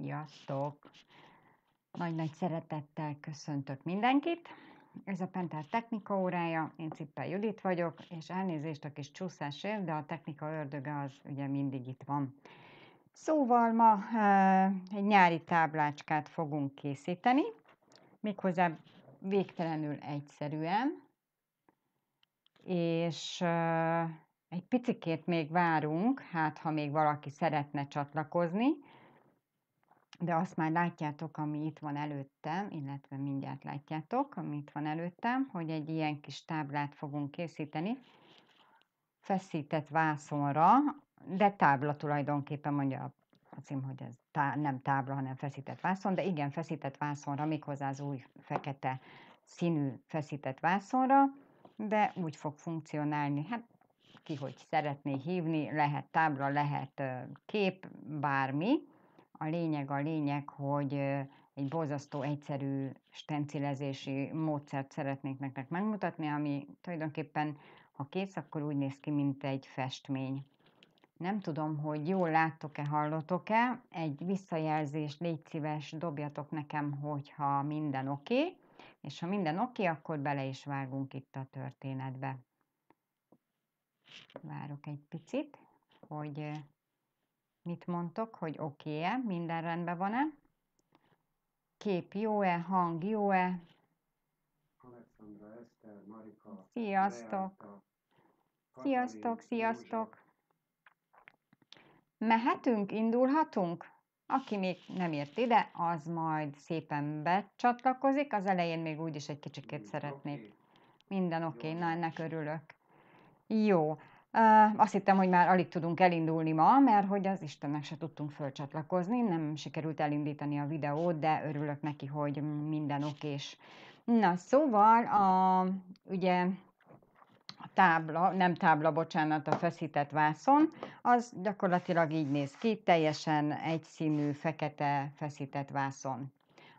Sziasztok! Nagy-nagy szeretettel köszöntök mindenkit. Ez a Pentár technika órája, én Cippel Judit vagyok, és elnézést a kis csúszásért, de a technika ördöge az ugye mindig itt van. Szóval ma e, egy nyári táblácskát fogunk készíteni, méghozzá végtelenül egyszerűen, és e, egy picikét még várunk, hát ha még valaki szeretne csatlakozni, de azt már látjátok, ami itt van előttem, illetve mindjárt látjátok, ami itt van előttem, hogy egy ilyen kis táblát fogunk készíteni, feszített vászonra, de tábla tulajdonképpen mondja a cím, hogy ez tá- nem tábla, hanem feszített vászon, de igen, feszített vászonra, méghozzá az új fekete színű feszített vászonra, de úgy fog funkcionálni, hát ki hogy szeretné hívni, lehet tábla, lehet kép, bármi, a lényeg a lényeg, hogy egy borzasztó egyszerű stencilezési módszert szeretnék nektek megmutatni, ami tulajdonképpen, ha kész, akkor úgy néz ki, mint egy festmény. Nem tudom, hogy jól láttok-e, hallotok-e. Egy visszajelzést légy szíves, dobjatok nekem, hogyha minden oké. Okay. És ha minden oké, okay, akkor bele is vágunk itt a történetbe. Várok egy picit, hogy Mit mondtok, hogy oké-e, minden rendben van-e? Kép jó-e, hang jó-e? Alexandra, Eszter, Marika, Sziasztok! sziasztok, sziasztok! Mehetünk, indulhatunk? Aki még nem ért ide, az majd szépen becsatlakozik. Az elején még úgyis egy kicsikét szeretnék. Minden oké, okay. na ennek örülök. Jó, azt hittem, hogy már alig tudunk elindulni ma, mert hogy az Istennek se tudtunk fölcsatlakozni, nem sikerült elindítani a videót, de örülök neki, hogy minden okés. Na, szóval a, ugye a tábla, nem tábla, bocsánat, a feszített vászon, az gyakorlatilag így néz ki, teljesen egyszínű, fekete feszített vászon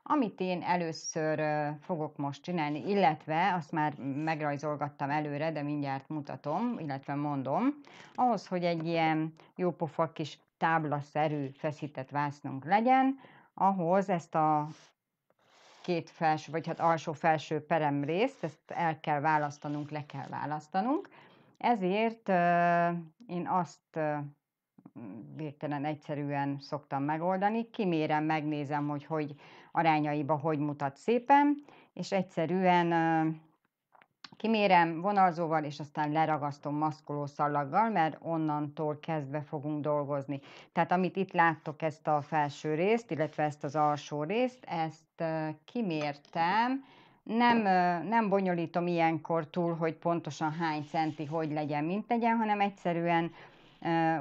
amit én először fogok most csinálni, illetve azt már megrajzolgattam előre, de mindjárt mutatom, illetve mondom, ahhoz, hogy egy ilyen jópofa kis táblaszerű feszített vásznunk legyen, ahhoz ezt a két felső, vagy hát alsó-felső perem részt, ezt el kell választanunk, le kell választanunk. Ezért én azt végtelen egyszerűen szoktam megoldani. Kimérem, megnézem, hogy hogy arányaiba hogy mutat szépen, és egyszerűen kimérem vonalzóval, és aztán leragasztom maszkoló szallaggal, mert onnantól kezdve fogunk dolgozni. Tehát amit itt láttok, ezt a felső részt, illetve ezt az alsó részt, ezt kimértem, nem, nem bonyolítom ilyenkor túl, hogy pontosan hány centi, hogy legyen, mint legyen, hanem egyszerűen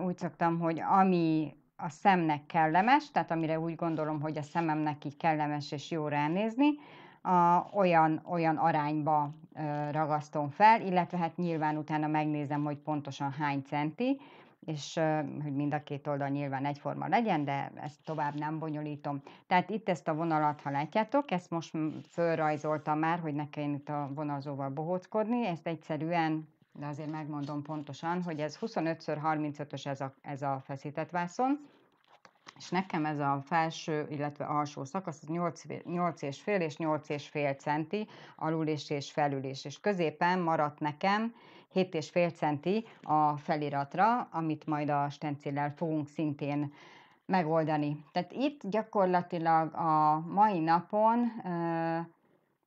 úgy szoktam, hogy ami a szemnek kellemes, tehát amire úgy gondolom, hogy a szememnek így kellemes és jó ránézni, a, olyan, olyan arányba ö, ragasztom fel, illetve hát nyilván utána megnézem, hogy pontosan hány centi, és ö, hogy mind a két oldal nyilván egyforma legyen, de ezt tovább nem bonyolítom. Tehát itt ezt a vonalat, ha látjátok, ezt most fölrajzoltam már, hogy ne kelljen itt a vonalzóval bohóckodni, ezt egyszerűen de azért megmondom pontosan, hogy ez 25x35-ös ez a, ez a feszített vászon, és nekem ez a felső, illetve alsó szakasz, az 8, 8 és fél és 8 és fél centi, alul és, és felül is, és középen maradt nekem 7 és fél centi a feliratra, amit majd a stencillel fogunk szintén megoldani. Tehát itt gyakorlatilag a mai napon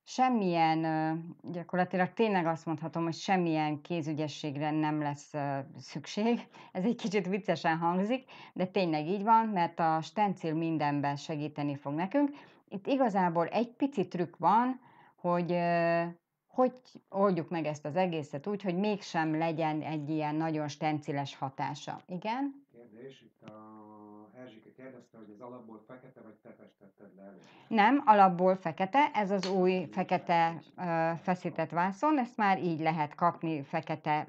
semmilyen, gyakorlatilag tényleg azt mondhatom, hogy semmilyen kézügyességre nem lesz szükség. Ez egy kicsit viccesen hangzik, de tényleg így van, mert a stencil mindenben segíteni fog nekünk. Itt igazából egy pici trükk van, hogy hogy oldjuk meg ezt az egészet úgy, hogy mégsem legyen egy ilyen nagyon stenciles hatása. Igen? Kérdés, itt a Erzsike kérdezte, hogy az alapból fekete, vagy te festetted le elő? Nem, alapból fekete, ez az új fekete feszített vászon, ezt már így lehet kapni fekete,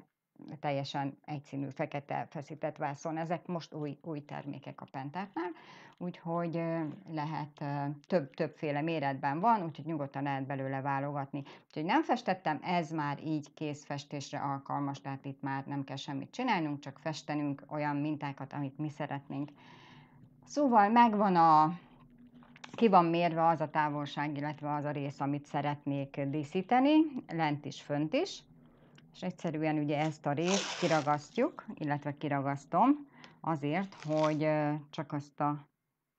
teljesen egyszínű fekete feszített vászon. Ezek most új, új termékek a Pentáknál, úgyhogy lehet, több, többféle méretben van, úgyhogy nyugodtan lehet belőle válogatni. Úgyhogy nem festettem, ez már így kész festésre alkalmas, tehát itt már nem kell semmit csinálnunk, csak festenünk olyan mintákat, amit mi szeretnénk. Szóval megvan a, ki van mérve az a távolság, illetve az a rész, amit szeretnék díszíteni, lent is, fönt is. És egyszerűen ugye ezt a részt kiragasztjuk, illetve kiragasztom azért, hogy csak, azt a,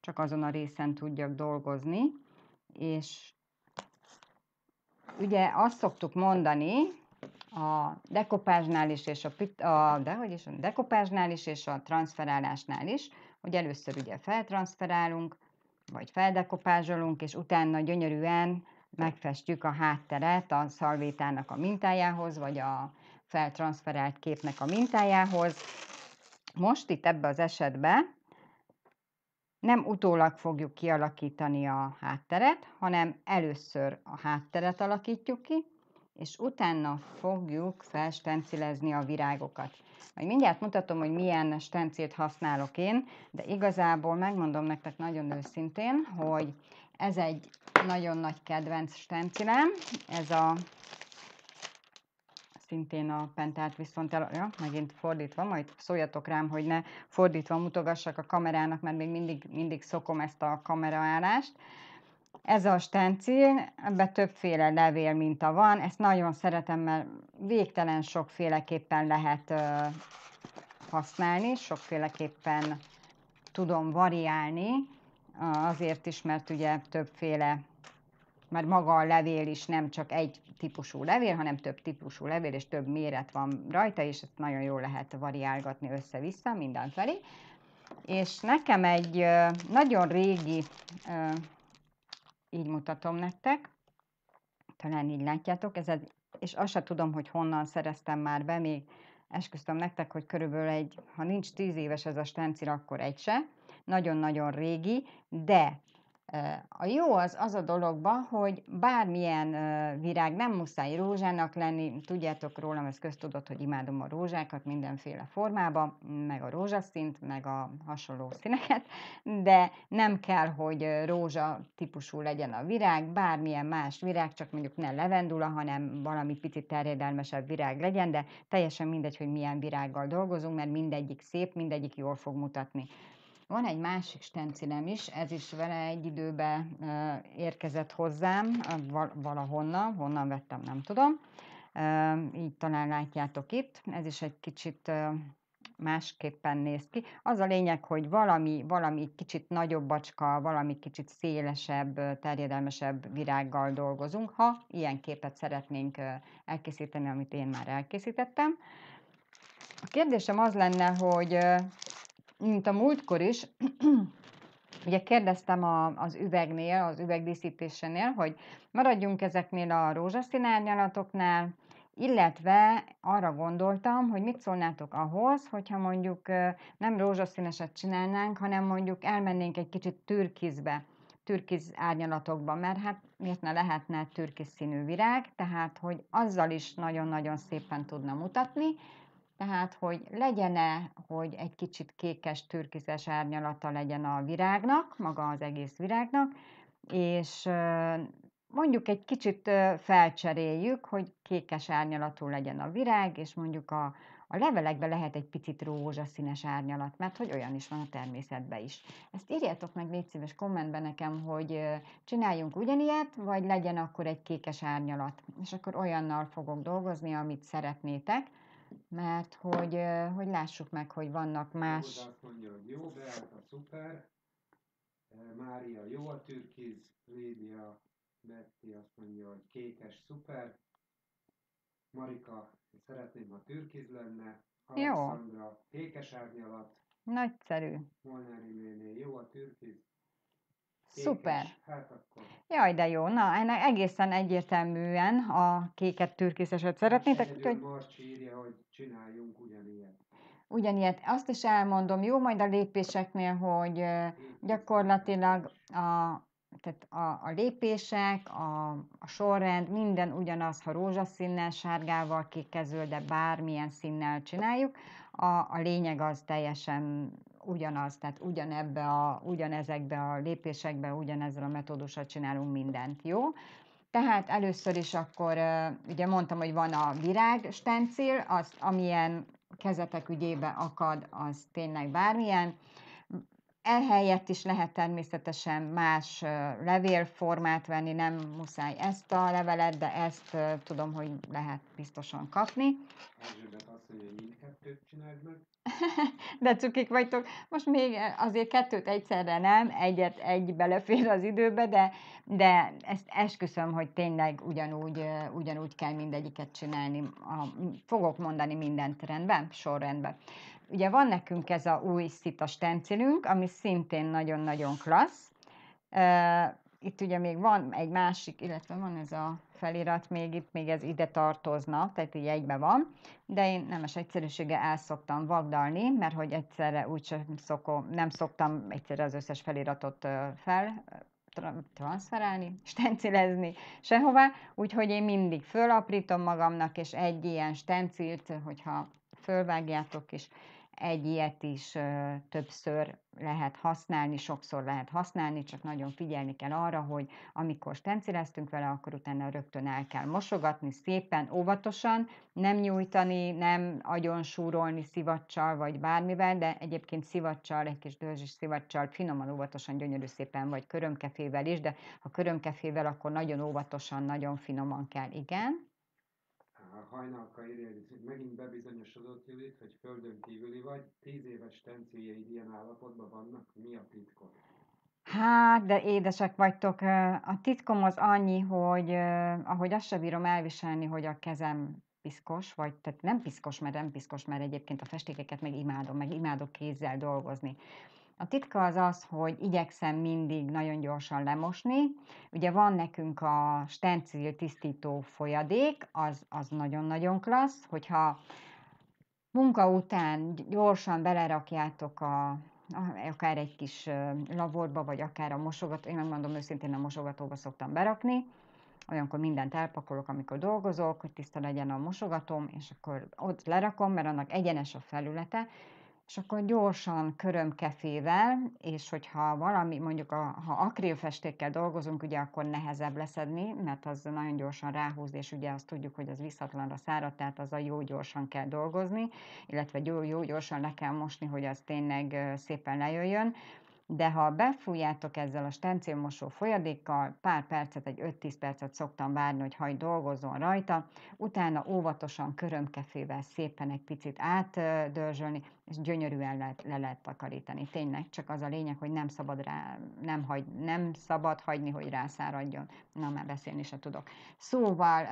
csak azon a részen tudjak dolgozni, és ugye azt szoktuk mondani, a dekopásnál is, és a, a, de hogy is, a dekopásnál is, és a transferálásnál is, hogy először ugye feltranszferálunk, vagy feldekopázsolunk, és utána gyönyörűen megfestjük a hátteret a szalvétának a mintájához, vagy a feltranszferált képnek a mintájához. Most itt ebbe az esetben nem utólag fogjuk kialakítani a hátteret, hanem először a hátteret alakítjuk ki, és utána fogjuk felstencilezni a virágokat. Majd mindjárt mutatom, hogy milyen stencilt használok én, de igazából megmondom nektek nagyon őszintén, hogy ez egy nagyon nagy kedvenc stencilem, ez a szintén a pentát viszont el, ja, megint fordítva, majd szóljatok rám, hogy ne fordítva mutogassak a kamerának, mert még mindig, mindig szokom ezt a kameraállást. Ez a stencil, ebbe többféle minta van, ezt nagyon szeretem, mert végtelen sokféleképpen lehet használni, sokféleképpen tudom variálni, azért is, mert ugye többféle, mert maga a levél is nem csak egy típusú levél, hanem több típusú levél, és több méret van rajta, és ezt nagyon jól lehet variálgatni össze-vissza mindenfelé. És nekem egy nagyon régi így mutatom nektek, talán így látjátok, ez egy, és azt sem tudom, hogy honnan szereztem már be, még esküsztöm nektek, hogy körülbelül egy, ha nincs tíz éves ez a stencil, akkor egy se, nagyon-nagyon régi, de a jó az az a dologban, hogy bármilyen virág nem muszáj rózsának lenni, tudjátok rólam, ez köztudott, hogy imádom a rózsákat mindenféle formában, meg a rózsaszint, meg a hasonló színeket, de nem kell, hogy rózsa típusú legyen a virág, bármilyen más virág, csak mondjuk ne levendula, hanem valami picit terjedelmesebb virág legyen, de teljesen mindegy, hogy milyen virággal dolgozunk, mert mindegyik szép, mindegyik jól fog mutatni. Van egy másik stencilem is, ez is vele egy időbe érkezett hozzám, valahonnan, honnan vettem, nem tudom. Így talán látjátok itt, ez is egy kicsit másképpen néz ki. Az a lényeg, hogy valami, valami kicsit nagyobb acska, valami kicsit szélesebb, terjedelmesebb virággal dolgozunk, ha ilyen képet szeretnénk elkészíteni, amit én már elkészítettem. A kérdésem az lenne, hogy mint a múltkor is, ugye kérdeztem a, az üvegnél, az üvegdíszítésénél, hogy maradjunk ezeknél a rózsaszín árnyalatoknál, illetve arra gondoltam, hogy mit szólnátok ahhoz, hogyha mondjuk nem rózsaszíneset csinálnánk, hanem mondjuk elmennénk egy kicsit türkizbe, türkiz árnyalatokba, mert hát miért ne lehetne türkiz színű virág, tehát hogy azzal is nagyon-nagyon szépen tudna mutatni, tehát hogy legyene, hogy egy kicsit kékes, türkizes árnyalata legyen a virágnak, maga az egész virágnak, és mondjuk egy kicsit felcseréljük, hogy kékes árnyalatú legyen a virág, és mondjuk a, a levelekbe lehet egy picit rózsaszínes árnyalat, mert hogy olyan is van a természetben is. Ezt írjátok meg négy szíves kommentben nekem, hogy csináljunk ugyanilyet, vagy legyen akkor egy kékes árnyalat. És akkor olyannal fogok dolgozni, amit szeretnétek, mert hogy, hogy lássuk meg, hogy vannak más... Jó, azt mondja, hogy jó, Beáta szuper, Mária jó a türkiz, Lídia Betty azt mondja, hogy kékes szuper, Marika, szeretném, ha türkiz lenne, Alexandra, jó. kékes árnyalat, Nagyszerű. Molnár Iméné, jó a türkiz, Szuper. Hát akkor. Jaj, de jó. Na, ennek egészen egyértelműen a kéket türkiszeset szeretnétek. hogy... Marci írja, hogy csináljunk ugyanilyet. Ugyanilyet. Azt is elmondom, jó majd a lépéseknél, hogy gyakorlatilag a, tehát a, a lépések, a, a sorrend, minden ugyanaz, ha rózsaszínnel, sárgával, kékezöl, de bármilyen színnel csináljuk. A, a lényeg az teljesen ugyanaz, tehát ugyanebbe a, ugyanezekbe a lépésekbe, ugyanezzel a metódussal csinálunk mindent, jó? Tehát először is akkor, ugye mondtam, hogy van a virág stencil, azt amilyen kezetek ügyébe akad, az tényleg bármilyen. Ehelyett is lehet természetesen más levélformát venni, nem muszáj ezt a levelet, de ezt tudom, hogy lehet biztosan kapni. Erzsébet azt mondja, hogy csináld meg. De cukik vagytok. Most még eh, azért kettőt egyszerre nem, egyet egy belefér az időbe, de, de ezt esküszöm, hogy tényleg ugyanúgy, eh, ugyanúgy kell mindegyiket csinálni. A, fogok mondani mindent rendben, sorrendben. Ugye van nekünk ez a új szita stencilünk, ami szintén nagyon-nagyon klassz. Eh, itt ugye még van egy másik, illetve van ez a felirat még itt, még ez ide tartozna, tehát így egybe van, de én nemes egyszerűsége el szoktam vagdalni, mert hogy egyszerre úgy sem szokom, nem szoktam egyszerre az összes feliratot fel transferálni, stencilezni sehová, úgyhogy én mindig fölaprítom magamnak, és egy ilyen stencilt, hogyha fölvágjátok is, egy ilyet is ö, többször lehet használni, sokszor lehet használni, csak nagyon figyelni kell arra, hogy amikor stencileztünk vele, akkor utána rögtön el kell mosogatni szépen, óvatosan, nem nyújtani, nem agyon súrolni szivacsal vagy bármivel, de egyébként szivacsal, egy kis dörzsis szivacsal, finoman, óvatosan, gyönyörű szépen, vagy körömkefével is, de ha körömkefével, akkor nagyon óvatosan, nagyon finoman kell, igen hajnalka írja, megint bebizonyosodott Judit, hogy földön kívüli vagy, tíz éves tencéjeid ilyen állapotban vannak, mi a titkod? Hát, de édesek vagytok. A titkom az annyi, hogy ahogy azt sem bírom elviselni, hogy a kezem piszkos, vagy tehát nem piszkos, mert nem piszkos, mert egyébként a festékeket meg imádom, meg imádok kézzel dolgozni. A titka az az, hogy igyekszem mindig nagyon gyorsan lemosni. Ugye van nekünk a stencil tisztító folyadék, az, az nagyon-nagyon klassz, hogyha munka után gyorsan belerakjátok a akár egy kis lavorba, vagy akár a mosogató, én megmondom őszintén a mosogatóba szoktam berakni, olyankor mindent elpakolok, amikor dolgozok, hogy tiszta legyen a mosogatóm, és akkor ott lerakom, mert annak egyenes a felülete, és akkor gyorsan körömkefével, és hogyha valami, mondjuk a, ha akrilfestékkel dolgozunk, ugye akkor nehezebb leszedni, mert az nagyon gyorsan ráhúz, és ugye azt tudjuk, hogy az visszatlanra szárad, tehát az a jó gyorsan kell dolgozni, illetve jó, jó gyorsan le kell mosni, hogy az tényleg szépen lejöjjön de ha befújjátok ezzel a stencélmosó folyadékkal, pár percet, egy 5-10 percet szoktam várni, hogy hagy dolgozzon rajta, utána óvatosan körömkefével szépen egy picit átdörzsölni, és gyönyörűen le, le lehet takarítani. Tényleg csak az a lényeg, hogy nem szabad rá, nem, hagy, nem szabad hagyni, hogy rászáradjon. Na, már beszélni se tudok. Szóval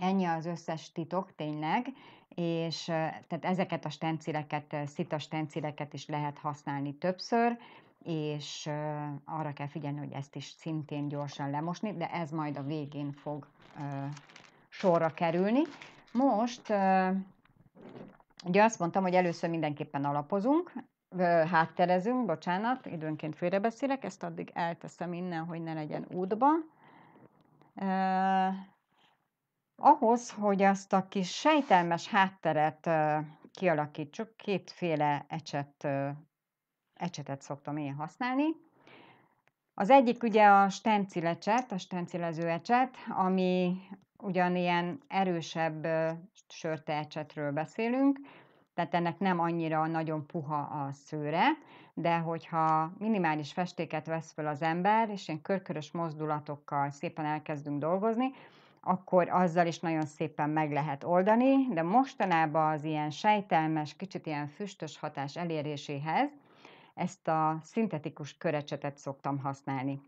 ennyi az összes titok, tényleg és tehát ezeket a stencileket, szita stencileket is lehet használni többször, és arra kell figyelni, hogy ezt is szintén gyorsan lemosni, de ez majd a végén fog sorra kerülni. Most ugye azt mondtam, hogy először mindenképpen alapozunk, hátterezünk, bocsánat, időnként félrebeszélek, ezt addig elteszem innen, hogy ne legyen útba. Ahhoz, hogy azt a kis sejtelmes hátteret kialakítsuk, kétféle ecset, ecsetet szoktam én használni. Az egyik ugye a stencilecset, a stencilező ecset, ami ugyanilyen erősebb sörte ecsetről beszélünk, tehát ennek nem annyira nagyon puha a szőre, de hogyha minimális festéket vesz fel az ember, és ilyen körkörös mozdulatokkal szépen elkezdünk dolgozni, akkor azzal is nagyon szépen meg lehet oldani, de mostanában az ilyen sejtelmes, kicsit ilyen füstös hatás eléréséhez ezt a szintetikus körecsetet szoktam használni.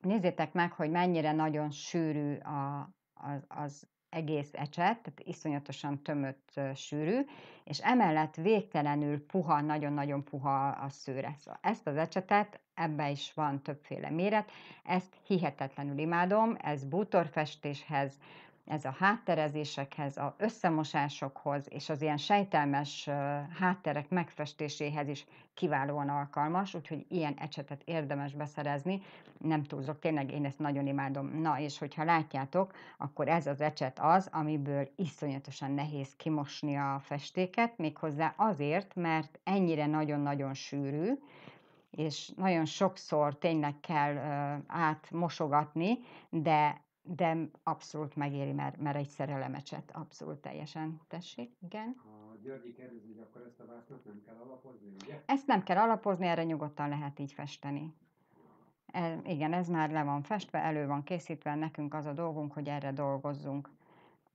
Nézzétek meg, hogy mennyire nagyon sűrű a, az, az egész ecset, tehát iszonyatosan tömött sűrű, és emellett végtelenül puha, nagyon-nagyon puha a szőre. Szóval ezt az ecsetet, ebbe is van többféle méret, ezt hihetetlenül imádom, ez bútorfestéshez, ez a hátterezésekhez, a összemosásokhoz és az ilyen sejtelmes hátterek megfestéséhez is kiválóan alkalmas, úgyhogy ilyen ecsetet érdemes beszerezni. Nem túlzok, tényleg én ezt nagyon imádom. Na, és hogyha látjátok, akkor ez az ecset az, amiből iszonyatosan nehéz kimosni a festéket, méghozzá azért, mert ennyire nagyon-nagyon sűrű, és nagyon sokszor tényleg kell átmosogatni, de de abszolút megéri, mert, mert egy szerelemecset abszolút teljesen. Tessék, igen. A Györgyi kérdezi, hogy akkor ezt a vásznat nem kell alapozni, ugye? Ezt nem kell alapozni, erre nyugodtan lehet így festeni. E, igen, ez már le van festve, elő van készítve, nekünk az a dolgunk, hogy erre dolgozzunk.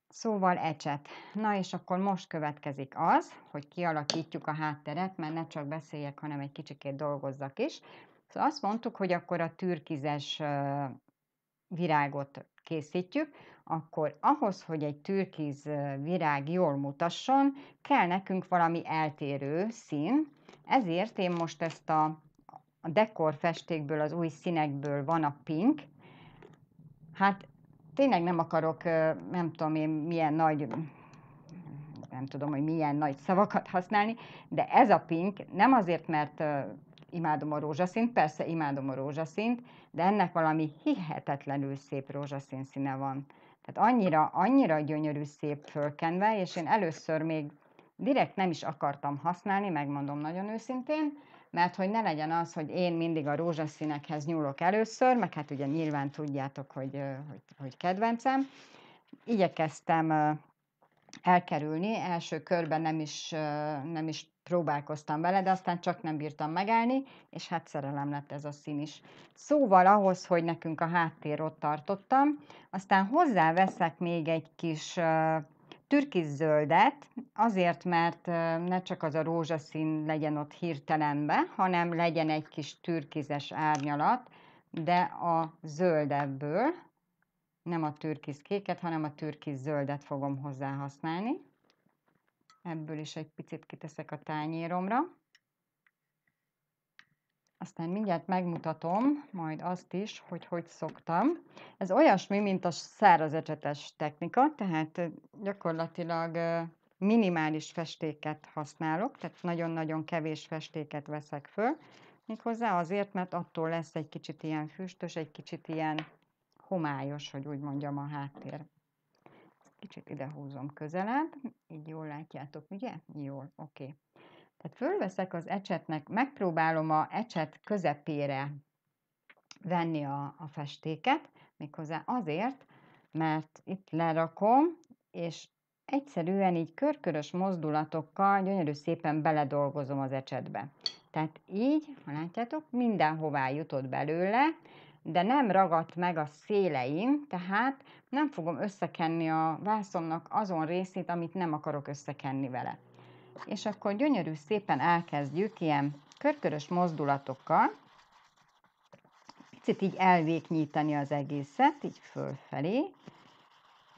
Szóval ecset. Na és akkor most következik az, hogy kialakítjuk a hátteret, mert ne csak beszéljek, hanem egy kicsikét dolgozzak is. Szóval azt mondtuk, hogy akkor a türkizes virágot készítjük, akkor ahhoz, hogy egy türkiz virág jól mutasson, kell nekünk valami eltérő szín, ezért én most ezt a, dekor dekorfestékből, az új színekből van a pink, hát tényleg nem akarok, nem tudom én milyen nagy nem tudom, hogy milyen nagy szavakat használni, de ez a pink nem azért, mert imádom a rózsaszint, persze imádom a rózsaszint, de ennek valami hihetetlenül szép rózsaszín színe van. Tehát annyira, annyira gyönyörű, szép fölkenve, és én először még direkt nem is akartam használni, megmondom nagyon őszintén, mert hogy ne legyen az, hogy én mindig a rózsaszínekhez nyúlok először, meg hát ugye nyilván tudjátok, hogy, hogy, hogy kedvencem. Igyekeztem elkerülni, első körben nem is, nem is próbálkoztam vele, de aztán csak nem bírtam megállni, és hát szerelem lett ez a szín is. Szóval ahhoz, hogy nekünk a háttér ott tartottam, aztán hozzáveszek még egy kis türkiz türkis zöldet, azért, mert ne csak az a rózsaszín legyen ott hirtelenbe, hanem legyen egy kis türkizes árnyalat, de a zöldebből, nem a türkiz kéket, hanem a türkiz zöldet fogom hozzá használni. Ebből is egy picit kiteszek a tányéromra. Aztán mindjárt megmutatom majd azt is, hogy hogy szoktam. Ez olyasmi, mint a száraz ecsetes technika, tehát gyakorlatilag minimális festéket használok, tehát nagyon-nagyon kevés festéket veszek föl, méghozzá azért, mert attól lesz egy kicsit ilyen füstös, egy kicsit ilyen homályos, hogy úgy mondjam, a háttér. Kicsit idehúzom közelebb, így jól látjátok, ugye? Jól, oké. Okay. Tehát fölveszek az ecsetnek, megpróbálom a ecset közepére venni a, a festéket, méghozzá azért, mert itt lerakom, és egyszerűen így körkörös mozdulatokkal gyönyörű szépen beledolgozom az ecsetbe. Tehát így, ha látjátok, mindenhová jutott belőle, de nem ragadt meg a szélein, tehát nem fogom összekenni a vászonnak azon részét, amit nem akarok összekenni vele. És akkor gyönyörű szépen elkezdjük ilyen körkörös mozdulatokkal, picit így elvéknyítani az egészet, így fölfelé.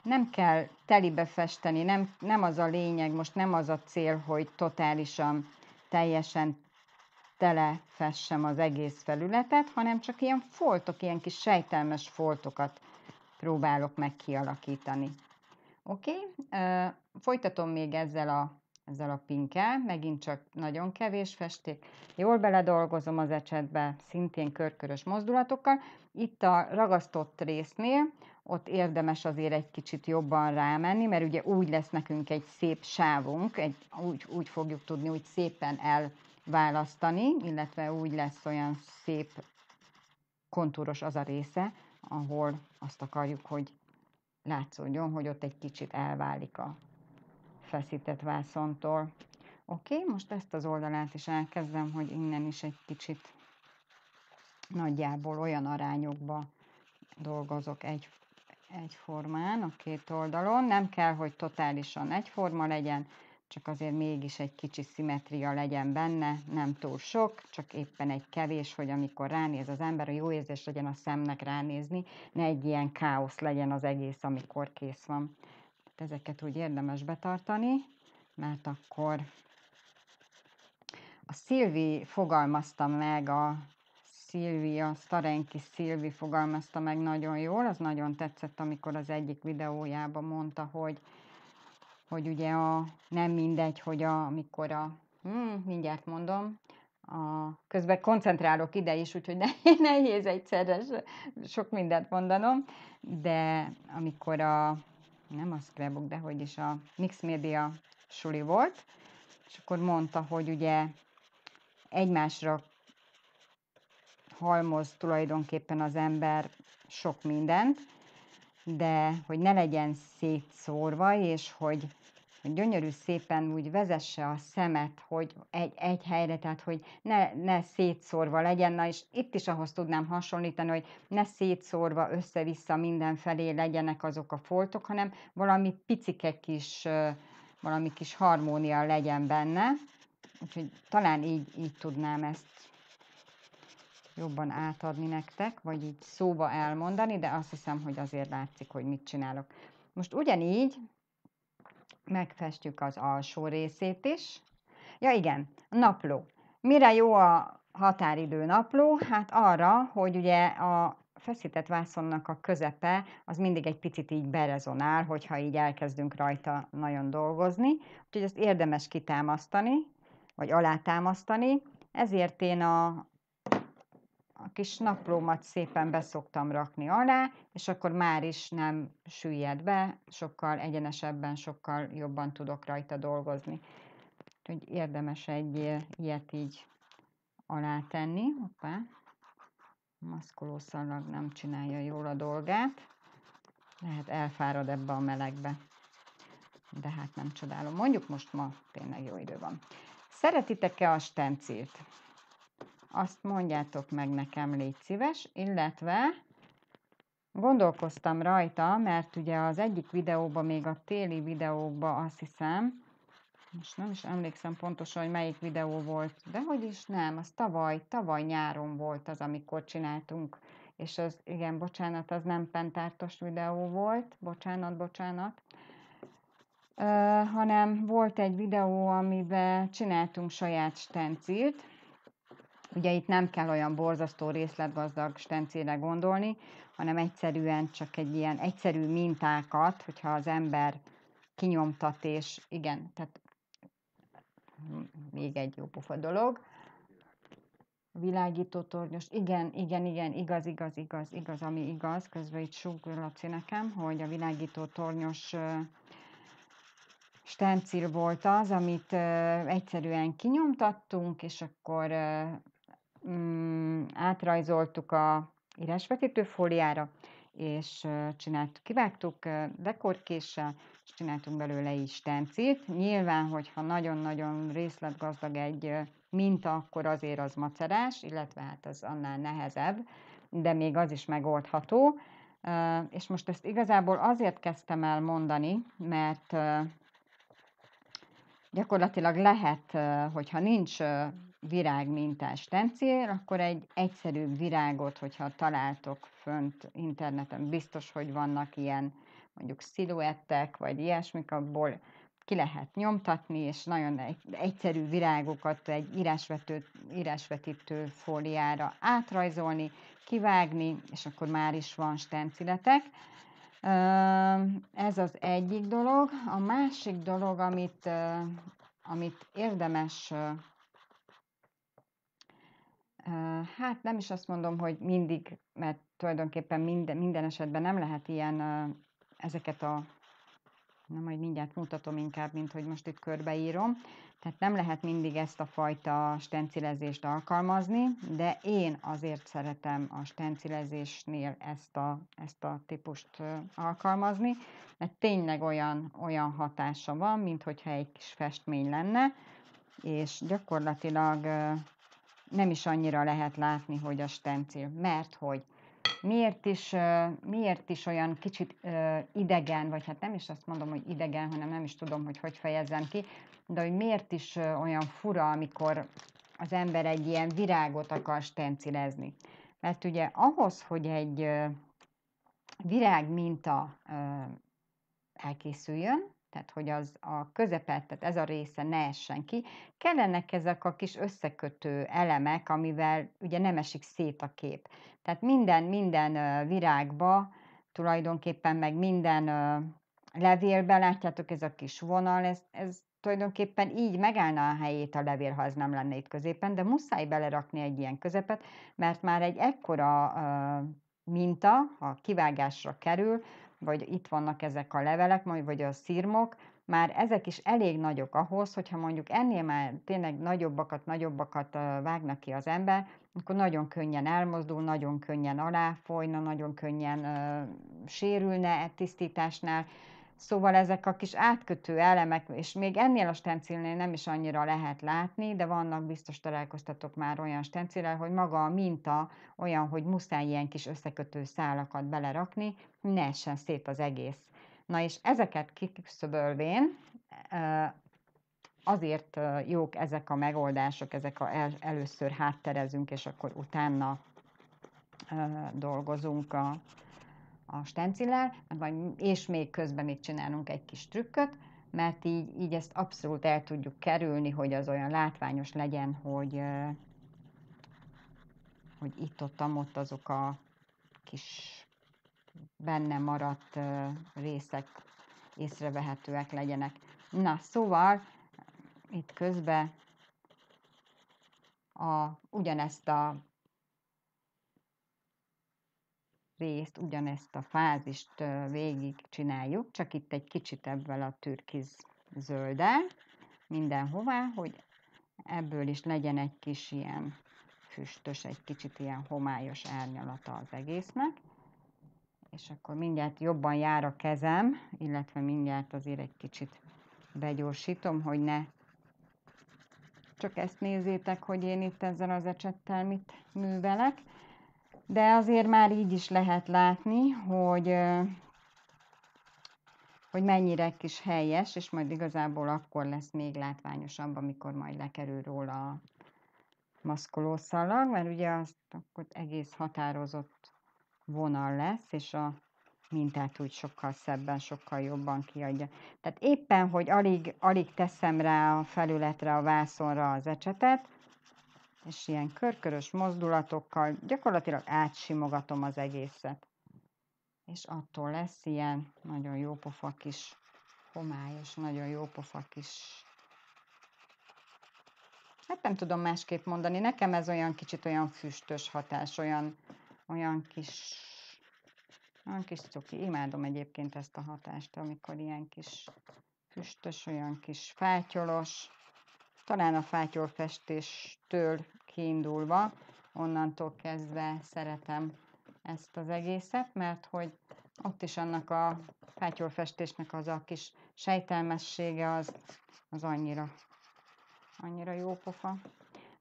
Nem kell telibe festeni, nem, nem az a lényeg, most nem az a cél, hogy totálisan, teljesen tele fessem az egész felületet, hanem csak ilyen foltok, ilyen kis sejtelmes foltokat próbálok meg kialakítani. Oké, okay? folytatom még ezzel a, ezzel a pinkkel, megint csak nagyon kevés festék. Jól beledolgozom az ecsetbe, szintén körkörös mozdulatokkal. Itt a ragasztott résznél, ott érdemes azért egy kicsit jobban rámenni, mert ugye úgy lesz nekünk egy szép sávunk, egy, úgy, úgy fogjuk tudni úgy szépen el választani, illetve úgy lesz olyan szép kontúros az a része, ahol azt akarjuk, hogy látszódjon, hogy ott egy kicsit elválik a feszített vászontól. Oké, okay, most ezt az oldalát is elkezdem, hogy innen is egy kicsit nagyjából olyan arányokba dolgozok egy, egyformán a két oldalon. Nem kell, hogy totálisan egyforma legyen, csak azért mégis egy kicsi szimetria legyen benne, nem túl sok, csak éppen egy kevés, hogy amikor ránéz az ember, a jó érzés legyen a szemnek ránézni, ne egy ilyen káosz legyen az egész, amikor kész van. Tehát ezeket úgy érdemes betartani, mert akkor a Szilvi fogalmazta meg a a Starenki Szilvi fogalmazta meg nagyon jól, az nagyon tetszett, amikor az egyik videójában mondta, hogy hogy ugye a, nem mindegy, hogy a, amikor a, hmm, mindjárt mondom, a, közben koncentrálok ide is, úgyhogy ne, nehéz egyszerre sok mindent mondanom, de amikor a, nem a Scrabbook, de hogy is a Mix Media suli volt, és akkor mondta, hogy ugye egymásra halmoz tulajdonképpen az ember sok mindent, de hogy ne legyen szétszórva, és hogy gyönyörű szépen úgy vezesse a szemet, hogy egy, egy helyre, tehát hogy ne, ne szétszórva legyen, na és itt is ahhoz tudnám hasonlítani, hogy ne szétszórva össze-vissza mindenfelé legyenek azok a foltok, hanem valami picike kis, valami kis harmónia legyen benne. Úgyhogy talán így, így tudnám ezt jobban átadni nektek, vagy így szóba elmondani, de azt hiszem, hogy azért látszik, hogy mit csinálok. Most ugyanígy megfestjük az alsó részét is. Ja igen, napló. Mire jó a határidő napló? Hát arra, hogy ugye a feszített vászonnak a közepe az mindig egy picit így berezonál, hogyha így elkezdünk rajta nagyon dolgozni. Úgyhogy ezt érdemes kitámasztani, vagy alátámasztani. Ezért én a a kis naplómat szépen beszoktam rakni alá, és akkor már is nem süllyed be, sokkal egyenesebben, sokkal jobban tudok rajta dolgozni. Úgyhogy érdemes egy ilyet így alá tenni. Hoppá, a maszkolószalag nem csinálja jól a dolgát. Lehet elfárad ebbe a melegbe. De hát nem csodálom. Mondjuk most ma tényleg jó idő van. Szeretitek-e a stencilt? azt mondjátok meg nekem, légy szíves, illetve gondolkoztam rajta, mert ugye az egyik videóban, még a téli videóban azt hiszem, most nem is emlékszem pontosan, hogy melyik videó volt, de hogy is nem, az tavaly, tavaly nyáron volt az, amikor csináltunk, és az, igen, bocsánat, az nem pentártos videó volt, bocsánat, bocsánat, Uh, hanem volt egy videó, amiben csináltunk saját stencilt, Ugye itt nem kell olyan borzasztó részletgazdag stencére gondolni, hanem egyszerűen csak egy ilyen egyszerű mintákat, hogyha az ember kinyomtat, és igen, tehát még egy jó pofa dolog. Világító tornyos, igen, igen, igen, igaz, igaz, igaz, igaz, ami igaz, közben itt súgol Laci nekem, hogy a világító tornyos stencil volt az, amit egyszerűen kinyomtattunk, és akkor Mm, átrajzoltuk a írásvetítő fóliára, és csináltuk, kivágtuk dekorkéssel, és csináltunk belőle is tencit. Nyilván, hogyha nagyon-nagyon részletgazdag egy minta, akkor azért az macerás, illetve hát az annál nehezebb, de még az is megoldható. És most ezt igazából azért kezdtem el mondani, mert gyakorlatilag lehet, hogyha nincs virágmintás lencér, akkor egy egyszerűbb virágot, hogyha találtok fönt interneten, biztos, hogy vannak ilyen mondjuk sziluettek, vagy ilyesmik, abból ki lehet nyomtatni, és nagyon egyszerű virágokat egy írásvető, írásvetítő fóliára átrajzolni, kivágni, és akkor már is van stenciletek. Ez az egyik dolog. A másik dolog, amit, amit érdemes Hát nem is azt mondom, hogy mindig, mert tulajdonképpen minden, minden esetben nem lehet ilyen ezeket a na majd mindjárt mutatom inkább, mint hogy most itt körbeírom. Tehát nem lehet mindig ezt a fajta stencilezést alkalmazni, de én azért szeretem a stencilezésnél ezt a, ezt a típust alkalmazni, mert tényleg olyan, olyan hatása van, mint hogyha egy kis festmény lenne, és gyakorlatilag nem is annyira lehet látni, hogy a stencil. Mert hogy miért is, miért is olyan kicsit idegen, vagy hát nem is azt mondom, hogy idegen, hanem nem is tudom, hogy hogy fejezzem ki, de hogy miért is olyan fura, amikor az ember egy ilyen virágot akar stencilezni. Mert ugye ahhoz, hogy egy virág minta elkészüljön, tehát hogy az a közepet, tehát ez a része ne essen ki. Kellenek ezek a kis összekötő elemek, amivel ugye nem esik szét a kép. Tehát minden, minden virágba, tulajdonképpen meg minden levélbe látjátok ez a kis vonal, ez, ez tulajdonképpen így megállna a helyét a levél, ha ez nem lenne itt középen, de muszáj belerakni egy ilyen közepet, mert már egy ekkora minta, ha kivágásra kerül, vagy itt vannak ezek a levelek, vagy a szirmok, már ezek is elég nagyok ahhoz, hogyha mondjuk ennél már tényleg nagyobbakat, nagyobbakat vágnak ki az ember, akkor nagyon könnyen elmozdul, nagyon könnyen aláfolyna, nagyon könnyen uh, sérülne e tisztításnál, Szóval ezek a kis átkötő elemek, és még ennél a stencilnél nem is annyira lehet látni, de vannak biztos találkoztatok már olyan stencillel, hogy maga a minta olyan, hogy muszáj ilyen kis összekötő szálakat belerakni, ne essen szét az egész. Na és ezeket kiküszöbölvén azért jók ezek a megoldások, ezek a először hátterezünk, és akkor utána dolgozunk a, a stencillel, vagy, és még közben itt csinálunk egy kis trükköt, mert így, így ezt abszolút el tudjuk kerülni, hogy az olyan látványos legyen, hogy, hogy itt-ott, ott azok a kis benne maradt részek észrevehetőek legyenek. Na, szóval itt közben a, ugyanezt a részt, ugyanezt a fázist végig csináljuk, csak itt egy kicsit ebből a türkiz zölde mindenhová, hogy ebből is legyen egy kis ilyen füstös, egy kicsit ilyen homályos árnyalata az egésznek. És akkor mindjárt jobban jár a kezem, illetve mindjárt azért egy kicsit begyorsítom, hogy ne csak ezt nézzétek, hogy én itt ezzel az ecsettel mit művelek. De azért már így is lehet látni, hogy, hogy mennyire kis helyes, és majd igazából akkor lesz még látványosabb, amikor majd lekerül róla a maszkolószalag, mert ugye azt akkor egész határozott vonal lesz, és a mintát úgy sokkal szebben, sokkal jobban kiadja. Tehát éppen, hogy alig, alig teszem rá a felületre, a vászonra az ecsetet, és ilyen körkörös mozdulatokkal gyakorlatilag átsimogatom az egészet. És attól lesz ilyen nagyon jó pofa kis homályos, nagyon jó pofa kis Hát nem tudom másképp mondani, nekem ez olyan kicsit olyan füstös hatás, olyan, olyan kis olyan kis cuki. Imádom egyébként ezt a hatást, amikor ilyen kis füstös, olyan kis fátyolos, talán a fátyolfestéstől kiindulva, onnantól kezdve szeretem ezt az egészet, mert hogy ott is annak a fátyolfestésnek az a kis sejtelmessége az, az annyira, annyira jó pofa.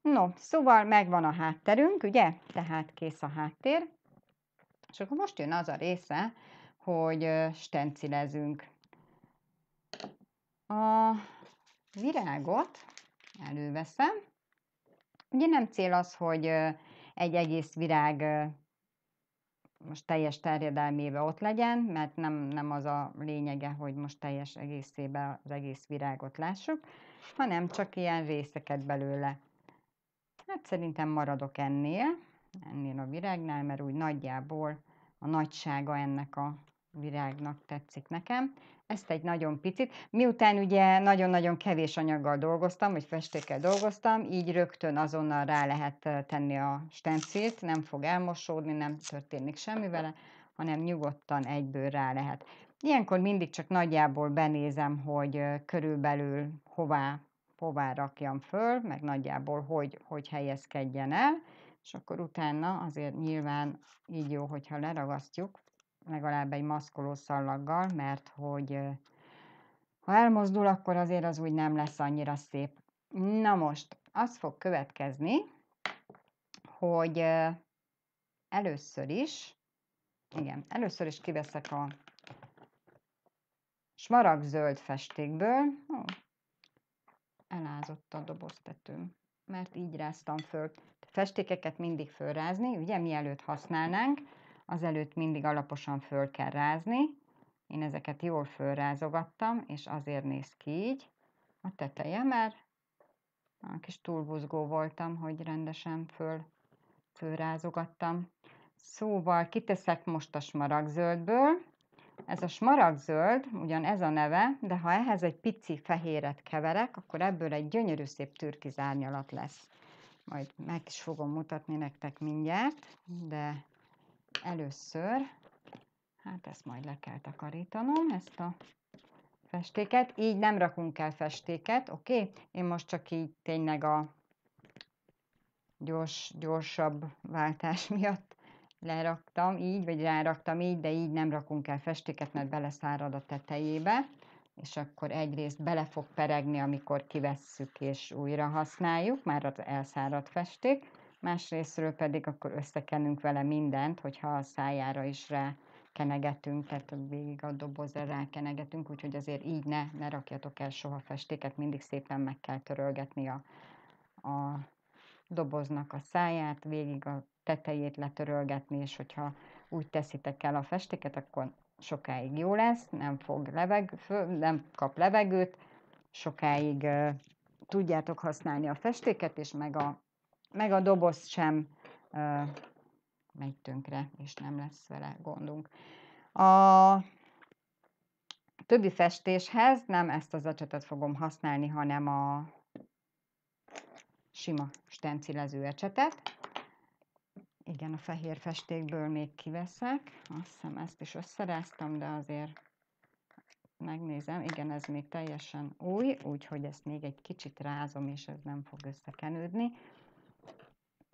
No, szóval megvan a hátterünk, ugye? Tehát kész a háttér. És akkor most jön az a része, hogy stencilezünk. A virágot előveszem. Ugye nem cél az, hogy egy egész virág most teljes terjedelmébe ott legyen, mert nem, nem az a lényege, hogy most teljes egészébe az egész virágot lássuk, hanem csak ilyen részeket belőle. Hát szerintem maradok ennél, ennél a virágnál, mert úgy nagyjából a nagysága ennek a virágnak tetszik nekem ezt egy nagyon picit. Miután ugye nagyon-nagyon kevés anyaggal dolgoztam, vagy festékkel dolgoztam, így rögtön azonnal rá lehet tenni a stencilt, nem fog elmosódni, nem történik semmi vele, hanem nyugodtan egyből rá lehet. Ilyenkor mindig csak nagyjából benézem, hogy körülbelül hová, hová rakjam föl, meg nagyjából hogy, hogy helyezkedjen el, és akkor utána azért nyilván így jó, hogyha leragasztjuk, legalább egy maszkoló szallaggal, mert hogy ha elmozdul, akkor azért az úgy nem lesz annyira szép. Na most, az fog következni, hogy először is, igen, először is kiveszek a smaragd-zöld festékből. Ó, elázott a doboztetőm, mert így ráztam föl. Festékeket mindig fölrázni, ugye, mielőtt használnánk azelőtt mindig alaposan föl kell rázni. Én ezeket jól fölrázogattam, és azért néz ki így a teteje, mert kis túlbuzgó voltam, hogy rendesen föl, fölrázogattam. Szóval kiteszek most a smaragdzöldből. Ez a smaragdzöld, ugyan ez a neve, de ha ehhez egy pici fehéret keverek, akkor ebből egy gyönyörű szép árnyalat lesz. Majd meg is fogom mutatni nektek mindjárt, de először, hát ezt majd le kell takarítanom, ezt a festéket, így nem rakunk el festéket, oké? Okay? Én most csak így tényleg a gyors, gyorsabb váltás miatt leraktam így, vagy ráraktam így, de így nem rakunk el festéket, mert beleszárad a tetejébe, és akkor egyrészt bele fog peregni, amikor kivesszük és újra használjuk, már az elszáradt festék, másrésztről pedig akkor összekenünk vele mindent, hogyha a szájára is rá kenegetünk, tehát végig a dobozra kenegetünk, úgyhogy azért így ne, ne rakjatok el soha festéket, mindig szépen meg kell törölgetni a, a doboznak a száját, végig a tetejét letörölgetni, és hogyha úgy teszitek el a festéket, akkor sokáig jó lesz, nem fog leveg, nem kap levegőt, sokáig uh, tudjátok használni a festéket, és meg a meg a doboz sem ö, megy tönkre, és nem lesz vele gondunk. A többi festéshez nem ezt az ecsetet fogom használni, hanem a sima stencilező ecsetet. Igen, a fehér festékből még kiveszek. Azt hiszem ezt is összeráztam, de azért megnézem. Igen, ez még teljesen új, úgyhogy ezt még egy kicsit rázom, és ez nem fog összekenődni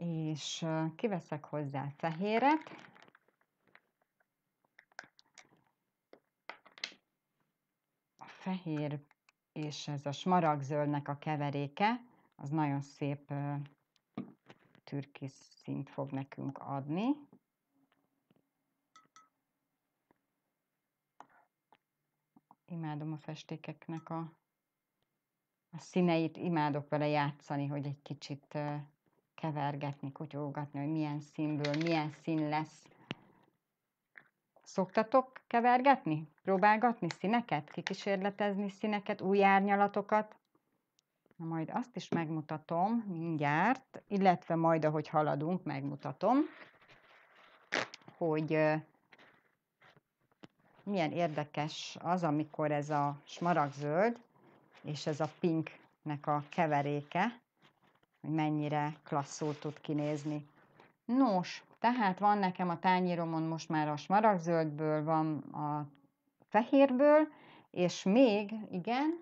és kiveszek hozzá fehéret, a fehér és ez a smaragdzöldnek a keveréke, az nagyon szép türkis szint fog nekünk adni. Imádom a festékeknek a, a színeit, imádok vele játszani, hogy egy kicsit kevergetni, kotyolgatni, hogy milyen színből, milyen szín lesz. Szoktatok kevergetni? Próbálgatni színeket? Kikísérletezni színeket, új árnyalatokat? Na majd azt is megmutatom mindjárt, illetve majd ahogy haladunk, megmutatom, hogy milyen érdekes az, amikor ez a smaragzöld és ez a pinknek a keveréke hogy mennyire klasszul tud kinézni. Nos, tehát van nekem a tányéromon most már a smaragdzöldből, van a fehérből, és még, igen,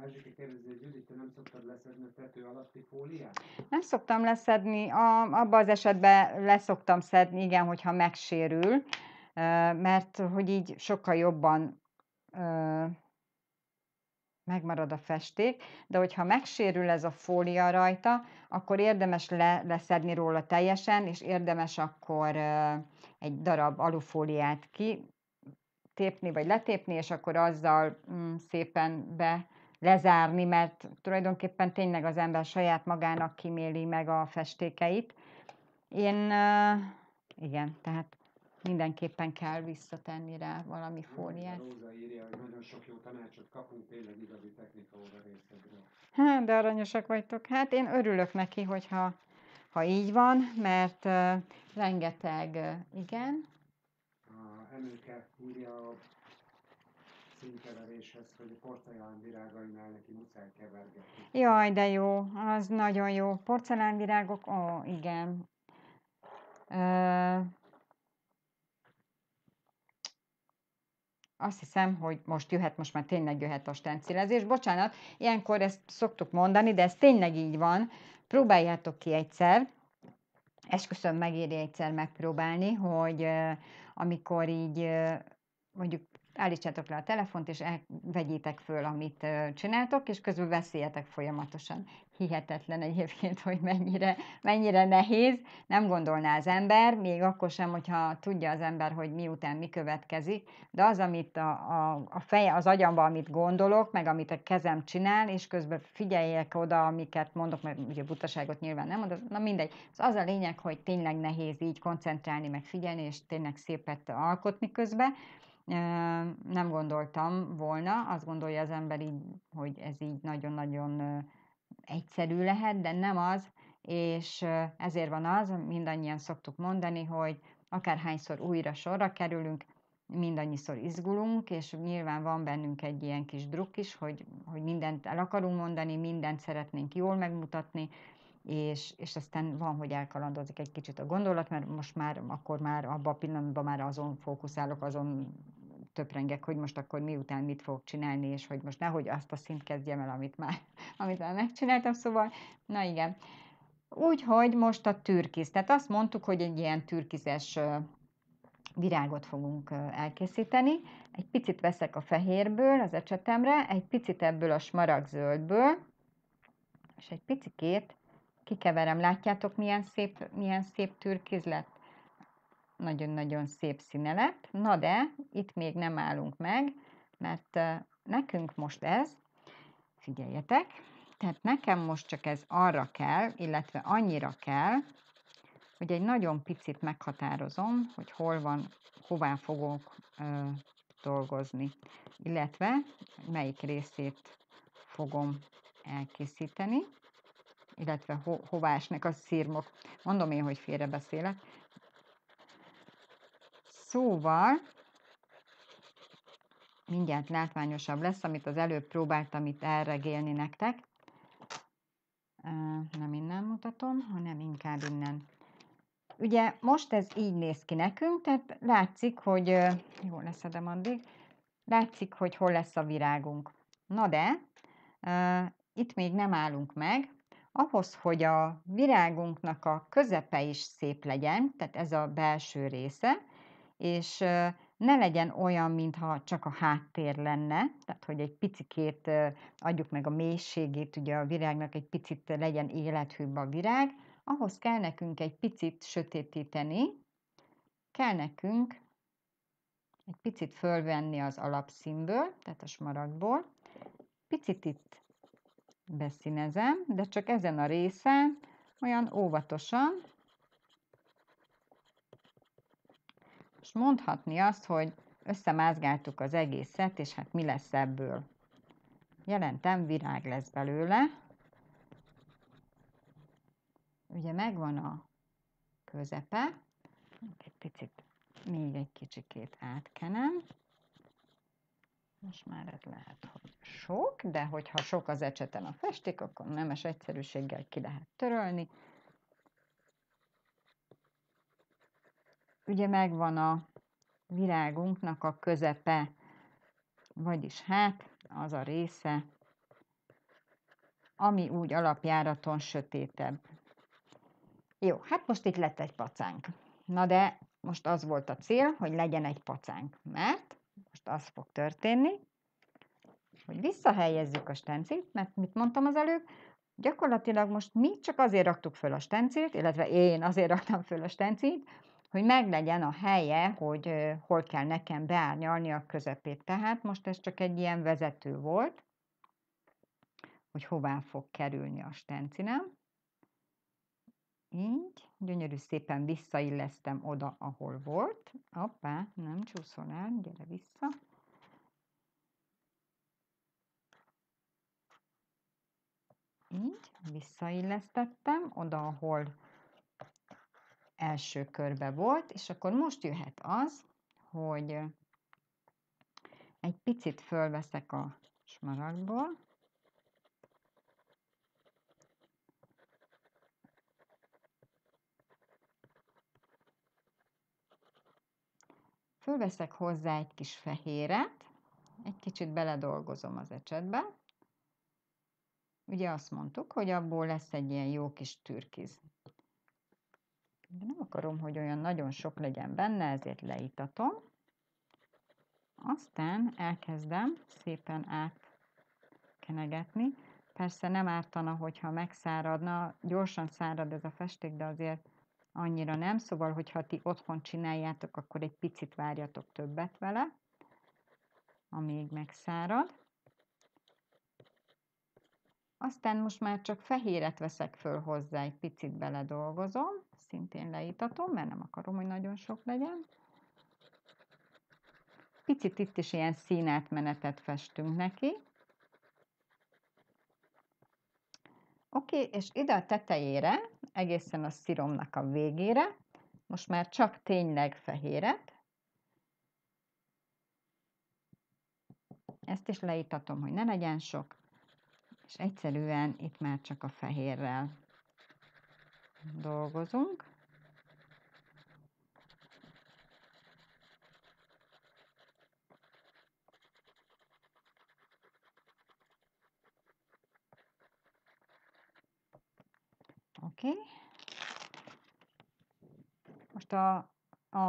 hogy Judit, nem szoktad leszedni a tető alatti fóliát? Nem szoktam leszedni, a, abban az esetben leszoktam szedni, igen, hogyha megsérül, mert hogy így sokkal jobban megmarad a festék, de hogyha megsérül ez a fólia rajta, akkor érdemes le, leszedni róla teljesen, és érdemes akkor egy darab alufóliát ki tépni, vagy letépni, és akkor azzal mm, szépen be lezárni, mert tulajdonképpen tényleg az ember saját magának kiméli meg a festékeit. Én, igen, tehát mindenképpen kell visszatenni rá valami fóliát. Róza írja, hogy nagyon sok jó tanácsot kapunk, tényleg igazi technika óra részegről. Hát, de aranyosak vagytok. Hát én örülök neki, hogyha ha így van, mert uh, rengeteg, uh, igen. A Emőke írja a színkeveréshez, hogy a porcelán virágainál neki muszáj kevergetni. Jaj, de jó, az nagyon jó. Porcelán virágok, ó, igen. Uh, azt hiszem, hogy most jöhet, most már tényleg jöhet a stencilezés. Bocsánat, ilyenkor ezt szoktuk mondani, de ez tényleg így van. Próbáljátok ki egyszer, esküszöm megéri egyszer megpróbálni, hogy eh, amikor így eh, mondjuk állítsátok le a telefont, és vegyétek föl, amit csináltok, és közül veszélyetek folyamatosan. Hihetetlen egyébként, hogy mennyire, mennyire nehéz. Nem gondolná az ember, még akkor sem, hogyha tudja az ember, hogy miután mi következik, de az, amit a, a, a feje, az agyamban, amit gondolok, meg amit a kezem csinál, és közben figyeljek oda, amiket mondok, mert ugye butaságot nyilván nem mondok, na mindegy. Az szóval az a lényeg, hogy tényleg nehéz így koncentrálni, meg figyelni, és tényleg szépet alkotni közben nem gondoltam volna. Azt gondolja az ember így, hogy ez így nagyon-nagyon egyszerű lehet, de nem az, és ezért van az, mindannyian szoktuk mondani, hogy akárhányszor újra sorra kerülünk, mindannyiszor izgulunk, és nyilván van bennünk egy ilyen kis druk is, hogy, hogy mindent el akarunk mondani, mindent szeretnénk jól megmutatni, és, és aztán van, hogy elkalandozik egy kicsit a gondolat, mert most már akkor már abban a pillanatban már azon fókuszálok, azon töprengek, hogy most akkor miután mit fogok csinálni, és hogy most nehogy azt a szint kezdjem el, amit már, amit már megcsináltam, szóval, na igen. Úgyhogy most a türkiz, tehát azt mondtuk, hogy egy ilyen türkizes virágot fogunk elkészíteni. Egy picit veszek a fehérből az ecsetemre, egy picit ebből a smaragdzöldből, és egy picikét kikeverem. Látjátok, milyen szép, milyen szép türkiz lett? nagyon-nagyon szép színe lett. Na de, itt még nem állunk meg, mert nekünk most ez, figyeljetek, tehát nekem most csak ez arra kell, illetve annyira kell, hogy egy nagyon picit meghatározom, hogy hol van, hová fogok ö, dolgozni, illetve melyik részét fogom elkészíteni, illetve ho- hová esnek a szírmok. Mondom én, hogy félrebeszélek. Szóval mindjárt látványosabb lesz, amit az előbb próbáltam itt elregélni nektek. Nem innen mutatom, hanem inkább innen. Ugye most ez így néz ki nekünk, tehát látszik, hogy lesz, de addig, látszik, hogy hol lesz a virágunk. Na de, itt még nem állunk meg, ahhoz, hogy a virágunknak a közepe is szép legyen, tehát ez a belső része, és ne legyen olyan, mintha csak a háttér lenne, tehát hogy egy picikét adjuk meg a mélységét, ugye a virágnak egy picit legyen élethűbb a virág, ahhoz kell nekünk egy picit sötétíteni, kell nekünk egy picit fölvenni az alapszínből, tehát a smaragdból, picit itt beszínezem, de csak ezen a részen olyan óvatosan, most mondhatni azt, hogy összemázgáltuk az egészet, és hát mi lesz ebből. Jelentem, virág lesz belőle. Ugye megvan a közepe, egy picit, még egy kicsikét átkenem. Most már ez lehet, hogy sok, de hogyha sok az ecseten a festék, akkor nemes egyszerűséggel ki lehet törölni. ugye megvan a virágunknak a közepe, vagyis hát az a része, ami úgy alapjáraton sötétebb. Jó, hát most itt lett egy pacánk. Na de most az volt a cél, hogy legyen egy pacánk, mert most az fog történni, hogy visszahelyezzük a stencilt, mert mit mondtam az előbb, gyakorlatilag most mi csak azért raktuk föl a stencilt, illetve én azért raktam föl a stencilt, hogy meglegyen a helye, hogy hol kell nekem beárnyalni a közepét. Tehát most ez csak egy ilyen vezető volt, hogy hová fog kerülni a stencinem. Így, gyönyörű szépen visszaillesztem oda, ahol volt. Appá, nem csúszol el, gyere vissza. Így, visszaillesztettem oda, ahol első körbe volt, és akkor most jöhet az, hogy egy picit fölveszek a smaragdból, Fölveszek hozzá egy kis fehéret, egy kicsit beledolgozom az ecsetbe. Ugye azt mondtuk, hogy abból lesz egy ilyen jó kis türkiz nem akarom, hogy olyan nagyon sok legyen benne, ezért leítatom. Aztán elkezdem szépen átkenegetni. Persze nem ártana, hogyha megszáradna, gyorsan szárad ez a festék, de azért annyira nem, szóval, hogyha ti otthon csináljátok, akkor egy picit várjatok többet vele, amíg megszárad. Aztán most már csak fehéret veszek föl hozzá, egy picit beledolgozom szintén leítatom, mert nem akarom, hogy nagyon sok legyen. Picit itt is ilyen színátmenetet festünk neki. Oké, okay, és ide a tetejére, egészen a sziromnak a végére, most már csak tényleg fehéret. Ezt is leítatom, hogy ne legyen sok, és egyszerűen itt már csak a fehérrel dolgozunk. Oké. Okay. Most a, a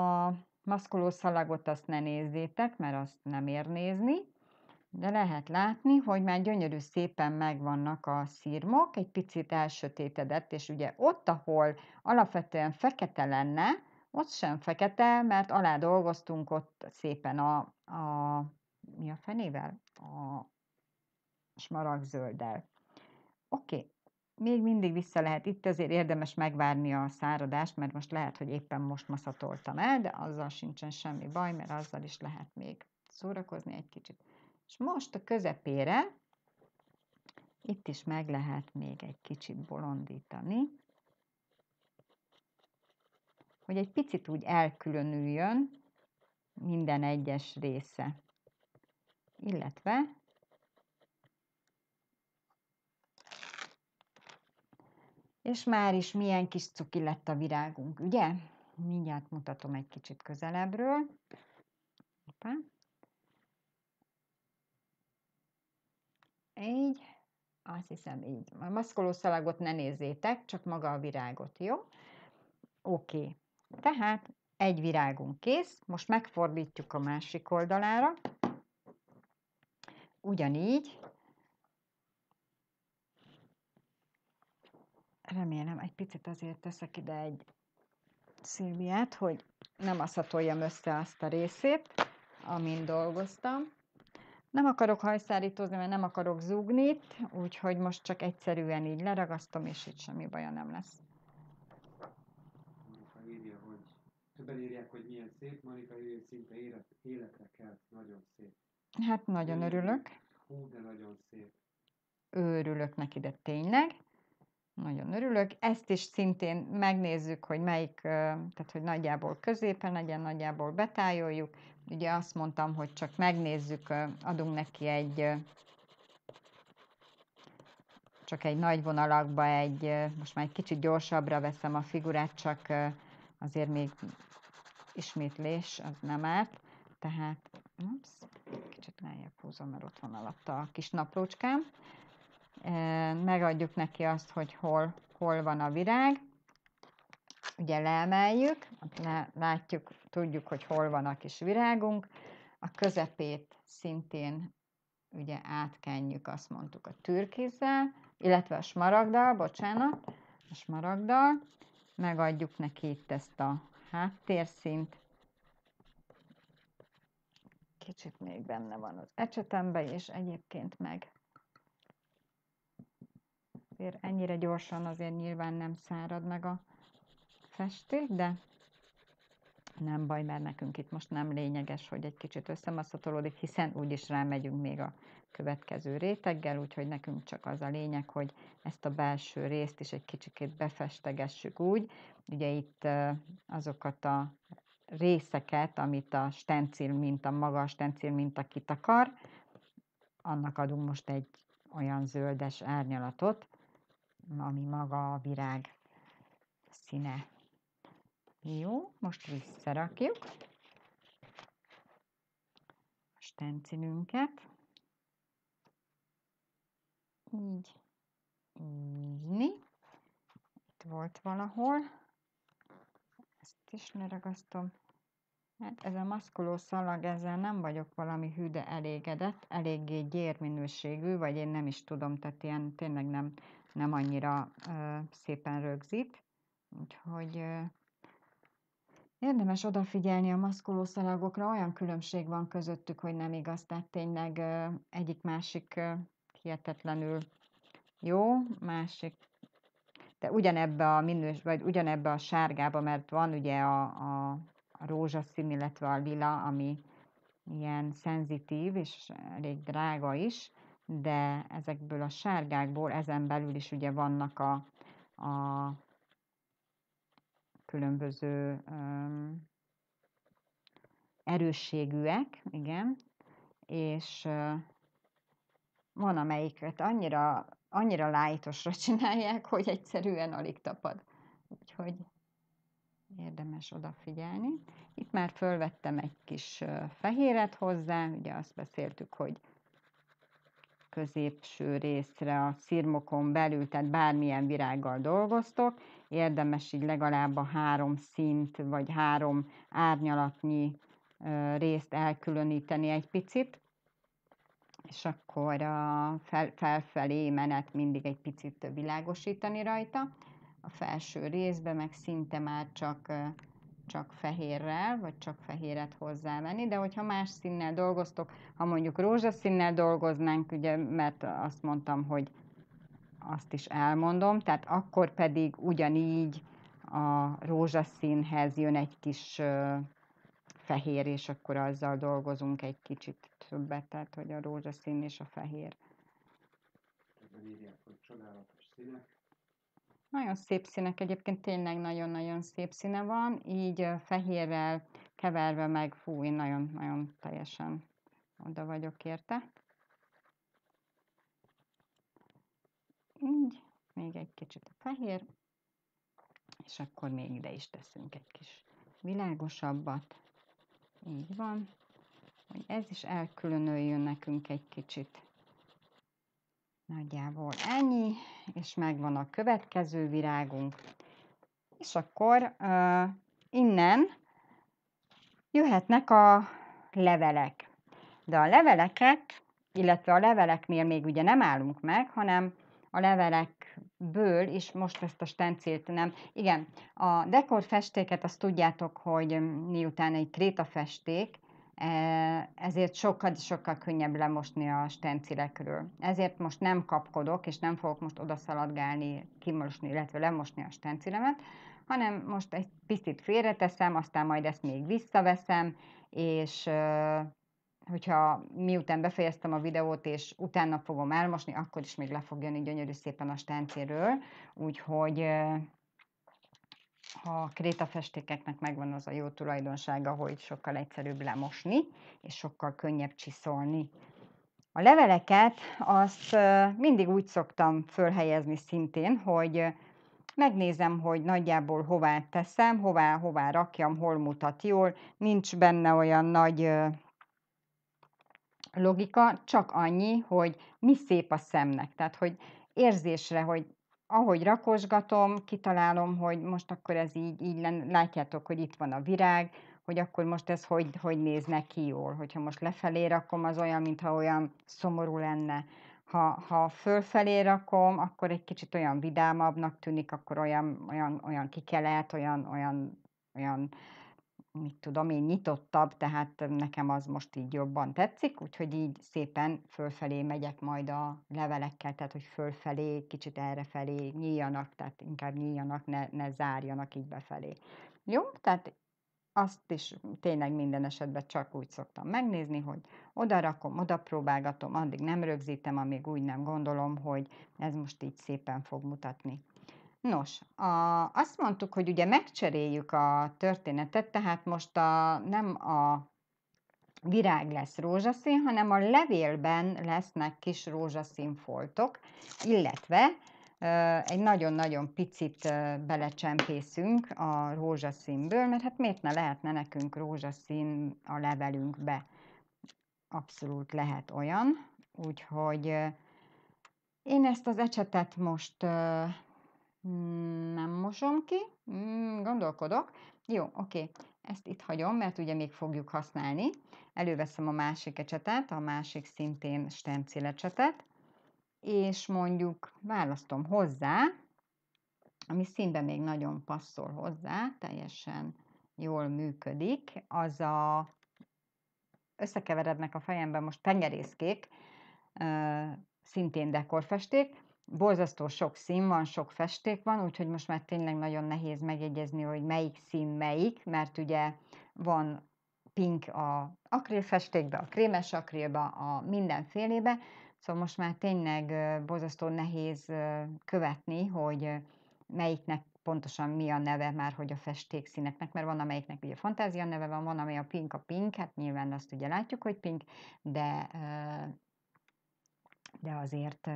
maszkoló szalagot azt ne nézzétek, mert azt nem ér nézni. De lehet látni, hogy már gyönyörű szépen megvannak a szirmok, egy picit elsötétedett, és ugye ott, ahol alapvetően fekete lenne, ott sem fekete, mert alá dolgoztunk ott szépen a, a mi a fenével? A smaragdzölddel. Oké, okay. még mindig vissza lehet, itt azért érdemes megvárni a száradást, mert most lehet, hogy éppen most maszatoltam el, de azzal sincsen semmi baj, mert azzal is lehet még szórakozni egy kicsit. És most a közepére itt is meg lehet még egy kicsit bolondítani, hogy egy picit úgy elkülönüljön minden egyes része. Illetve És már is milyen kis cuki lett a virágunk, ugye? Mindjárt mutatom egy kicsit közelebbről. Opa, Így, azt hiszem így. A maszkolószalagot ne nézzétek, csak maga a virágot, jó? Oké. Okay. Tehát egy virágunk kész, most megfordítjuk a másik oldalára. Ugyanígy, remélem egy picit azért teszek ide egy Szilviát, hogy nem aszatoljam össze azt a részét, amin dolgoztam. Nem akarok hajszárítózni, mert nem akarok zúgni úgyhogy most csak egyszerűen így leragasztom, és itt semmi baja nem lesz. Monika írja, hogy többen írják, hogy milyen szép, Monika írja, hogy szinte élet, életre kell, nagyon szép. Hát nagyon Én örülök. Hú, de nagyon szép. Örülök neki, de tényleg. Nagyon örülök. Ezt is szintén megnézzük, hogy melyik, tehát hogy nagyjából középen legyen, nagyjából betájoljuk, ugye azt mondtam, hogy csak megnézzük, adunk neki egy, csak egy nagy vonalakba egy, most már egy kicsit gyorsabbra veszem a figurát, csak azért még ismétlés, az nem árt. Tehát, ups, kicsit lejjebb húzom, mert ott van alatta a kis naprócskám. Megadjuk neki azt, hogy hol, hol van a virág, ugye leemeljük, látjuk, tudjuk, hogy hol van a kis virágunk, a közepét szintén ugye átkenjük, azt mondtuk a türkizzel, illetve a smaragdal, bocsánat, a smaragdal, megadjuk neki itt ezt a háttérszint, kicsit még benne van az ecsetembe, és egyébként meg ennyire gyorsan azért nyilván nem szárad meg a festét, de nem baj, mert nekünk itt most nem lényeges, hogy egy kicsit összemaszatolódik, hiszen úgyis rámegyünk még a következő réteggel, úgyhogy nekünk csak az a lényeg, hogy ezt a belső részt is egy kicsikét befestegessük úgy. Ugye itt azokat a részeket, amit a stencil minta, maga a stencil minta kitakar, annak adunk most egy olyan zöldes árnyalatot, ami maga a virág színe jó, most visszarakjuk a stencilünket. Így, így, itt volt valahol. Ezt is leragasztom. Hát ez a maszkoló szalag, ezzel nem vagyok valami hűde elégedett, eléggé gyérminőségű, vagy én nem is tudom, tehát ilyen tényleg nem, nem annyira uh, szépen rögzít. Úgyhogy uh, Érdemes odafigyelni a szalagokra, olyan különbség van közöttük, hogy nem igaz, tehát tényleg egyik-másik hihetetlenül jó, másik de ugyanebbe a minős, vagy ugyanebbe a sárgába, mert van ugye a, a, a rózsaszín, illetve a lila, ami ilyen szenzitív, és elég drága is, de ezekből a sárgákból ezen belül is ugye vannak a, a különböző um, erősségűek, igen, és uh, van amelyiket annyira, annyira lájtosra csinálják, hogy egyszerűen alig tapad. Úgyhogy érdemes odafigyelni. Itt már fölvettem egy kis fehéret hozzá, ugye azt beszéltük, hogy középső részre a szirmokon belül, tehát bármilyen virággal dolgoztok, érdemes így legalább a három szint, vagy három árnyalatnyi részt elkülöníteni egy picit, és akkor a fel, felfelé menet mindig egy picit világosítani rajta. A felső részbe meg szinte már csak, csak fehérrel, vagy csak fehéret hozzávenni, de hogyha más színnel dolgoztok, ha mondjuk rózsaszínnel dolgoznánk, ugye, mert azt mondtam, hogy azt is elmondom, tehát akkor pedig ugyanígy a rózsaszínhez jön egy kis fehér, és akkor azzal dolgozunk egy kicsit többet, tehát hogy a rózsaszín és a fehér. Írják, hogy csodálatos színek. Nagyon szép színek, egyébként tényleg nagyon-nagyon szép színe van, így fehérrel keverve meg, fú, én nagyon-nagyon teljesen oda vagyok érte. így, még egy kicsit a fehér, és akkor még ide is teszünk egy kis világosabbat. Így van, hogy ez is elkülönöljön nekünk egy kicsit. Nagyjából ennyi, és megvan a következő virágunk. És akkor uh, innen jöhetnek a levelek. De a leveleket, illetve a leveleknél még ugye nem állunk meg, hanem a levelekből, és most ezt a stencilt nem. Igen, a dekorfestéket azt tudjátok, hogy miután egy festék. E, ezért sokkal-sokkal könnyebb lemosni a stencilekről. Ezért most nem kapkodok, és nem fogok most odaszaladgálni, kimosni, illetve lemosni a stencilemet, hanem most egy picit félreteszem, aztán majd ezt még visszaveszem, és hogyha miután befejeztem a videót, és utána fogom elmosni, akkor is még le fog jönni gyönyörű szépen a stencéről, úgyhogy a krétafestékeknek megvan az a jó tulajdonsága, hogy sokkal egyszerűbb lemosni, és sokkal könnyebb csiszolni. A leveleket azt mindig úgy szoktam fölhelyezni szintén, hogy megnézem, hogy nagyjából hová teszem, hová, hová rakjam, hol mutat jól, nincs benne olyan nagy logika csak annyi, hogy mi szép a szemnek. Tehát, hogy érzésre, hogy ahogy rakosgatom, kitalálom, hogy most akkor ez így, így látjátok, hogy itt van a virág, hogy akkor most ez hogy, hogy néz neki jól. Hogyha most lefelé rakom, az olyan, mintha olyan szomorú lenne. Ha, ha fölfelé rakom, akkor egy kicsit olyan vidámabbnak tűnik, akkor olyan, olyan, olyan kikelet, olyan, olyan, olyan mit tudom én, nyitottabb, tehát nekem az most így jobban tetszik, úgyhogy így szépen fölfelé megyek majd a levelekkel, tehát hogy fölfelé, kicsit errefelé nyíljanak, tehát inkább nyíljanak, ne, ne zárjanak így befelé. Jó, tehát azt is tényleg minden esetben csak úgy szoktam megnézni, hogy oda rakom, oda próbálgatom, addig nem rögzítem, amíg úgy nem gondolom, hogy ez most így szépen fog mutatni. Nos, a, azt mondtuk, hogy ugye megcseréljük a történetet, tehát most a, nem a virág lesz rózsaszín, hanem a levélben lesznek kis rózsaszín foltok, illetve egy nagyon-nagyon picit belecsempészünk a rózsaszínből, mert hát miért ne lehetne nekünk rózsaszín a levelünkbe? Abszolút lehet olyan, úgyhogy én ezt az ecsetet most Mm, nem mosom ki, mm, gondolkodok. Jó, oké, ezt itt hagyom, mert ugye még fogjuk használni. Előveszem a másik ecsetet, a másik szintén stencil ecsetet, és mondjuk választom hozzá, ami színben még nagyon passzol hozzá, teljesen jól működik, az a összekeverednek a fejemben most tengerészkék, szintén dekorfesték, borzasztó sok szín van, sok festék van, úgyhogy most már tényleg nagyon nehéz megjegyezni, hogy melyik szín melyik, mert ugye van pink a akrilfestékbe, a krémes akrilba, a mindenfélébe, szóval most már tényleg borzasztó nehéz követni, hogy melyiknek pontosan mi a neve már, hogy a festék színeknek, mert van amelyiknek ugye fantázia neve van, van amely a pink a pink, hát nyilván azt ugye látjuk, hogy pink, de de azért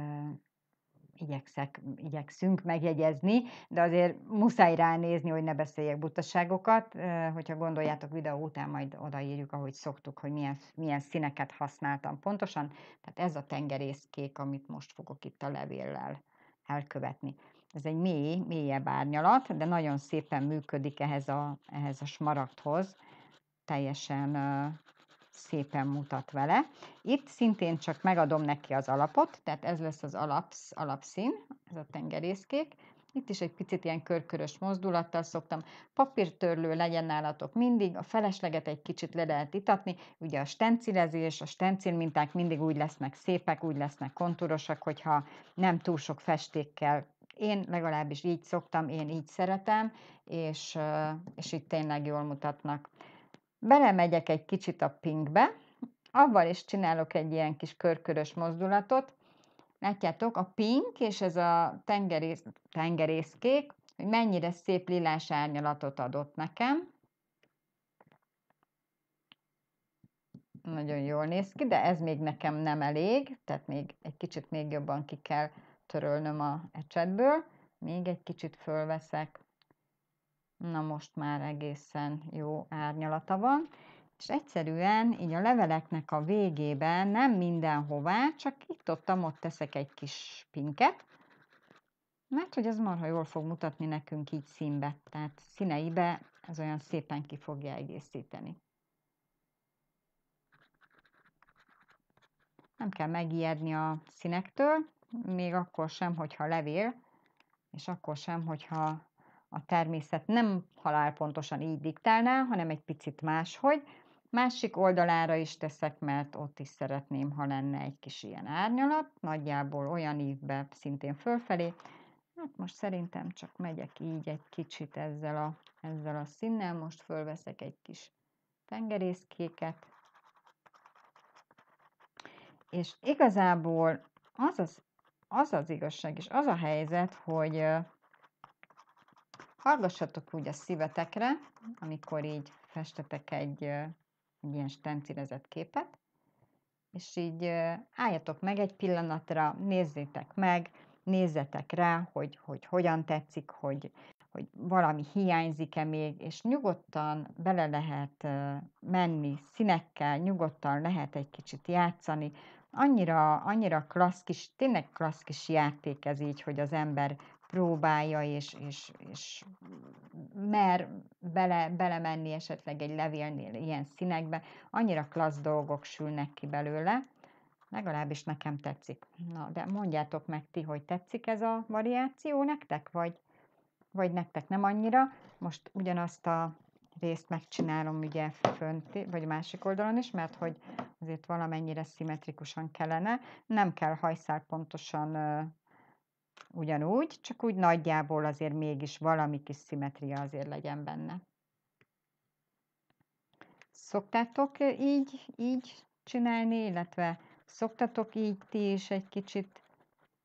igyekszek, igyekszünk megjegyezni, de azért muszáj ránézni, hogy ne beszéljek butaságokat. Hogyha gondoljátok videó után, majd odaírjuk, ahogy szoktuk, hogy milyen, milyen színeket használtam pontosan. Tehát ez a tengerészkék, amit most fogok itt a levéllel elkövetni. Ez egy mély, mélyebb árnyalat, de nagyon szépen működik ehhez a, ehhez a smaragdhoz. Teljesen szépen mutat vele. Itt szintén csak megadom neki az alapot, tehát ez lesz az alapsz, alapszín, ez a tengerészkék. Itt is egy picit ilyen körkörös mozdulattal szoktam. Papírtörlő legyen nálatok mindig, a felesleget egy kicsit le lehet itatni. Ugye a stencilezés, a stencil minták mindig úgy lesznek szépek, úgy lesznek kontúrosak, hogyha nem túl sok festékkel én legalábbis így szoktam, én így szeretem, és, és itt tényleg jól mutatnak belemegyek egy kicsit a pinkbe, avval is csinálok egy ilyen kis körkörös mozdulatot. Látjátok, a pink és ez a tengerész, tengerészkék, hogy mennyire szép lilás árnyalatot adott nekem. Nagyon jól néz ki, de ez még nekem nem elég, tehát még egy kicsit még jobban ki kell törölnöm a ecsetből. Még egy kicsit fölveszek na most már egészen jó árnyalata van, és egyszerűen így a leveleknek a végében nem mindenhová, csak itt ott ott teszek egy kis pinket, mert hogy ez marha jól fog mutatni nekünk így színbe, tehát színeibe ez olyan szépen ki fogja egészíteni. Nem kell megijedni a színektől, még akkor sem, hogyha levél, és akkor sem, hogyha a természet nem halálpontosan így diktálná, hanem egy picit máshogy. Másik oldalára is teszek, mert ott is szeretném, ha lenne egy kis ilyen árnyalat, nagyjából olyan ívbe szintén fölfelé. Hát most szerintem csak megyek így egy kicsit ezzel a, ezzel a színnel, most fölveszek egy kis tengerészkéket. És igazából az az, az, az igazság, és az a helyzet, hogy hallgassatok úgy a szívetekre, amikor így festetek egy, egy ilyen stencilezett képet, és így álljatok meg egy pillanatra, nézzétek meg, nézzetek rá, hogy, hogy hogyan tetszik, hogy, hogy valami hiányzik-e még, és nyugodtan bele lehet menni színekkel, nyugodtan lehet egy kicsit játszani. Annyira, annyira klassz kis, tényleg klassz kis játék ez így, hogy az ember próbálja, és, és, és mer bele, belemenni esetleg egy levélnél ilyen színekbe, annyira klassz dolgok sülnek ki belőle, legalábbis nekem tetszik. Na, de mondjátok meg ti, hogy tetszik ez a variáció nektek, vagy, vagy nektek nem annyira. Most ugyanazt a részt megcsinálom ugye fönt, vagy másik oldalon is, mert hogy azért valamennyire szimmetrikusan kellene. Nem kell hajszál pontosan ugyanúgy, csak úgy nagyjából azért mégis valami kis szimetria azért legyen benne. Szoktátok így, így csinálni, illetve szoktatok így ti is egy kicsit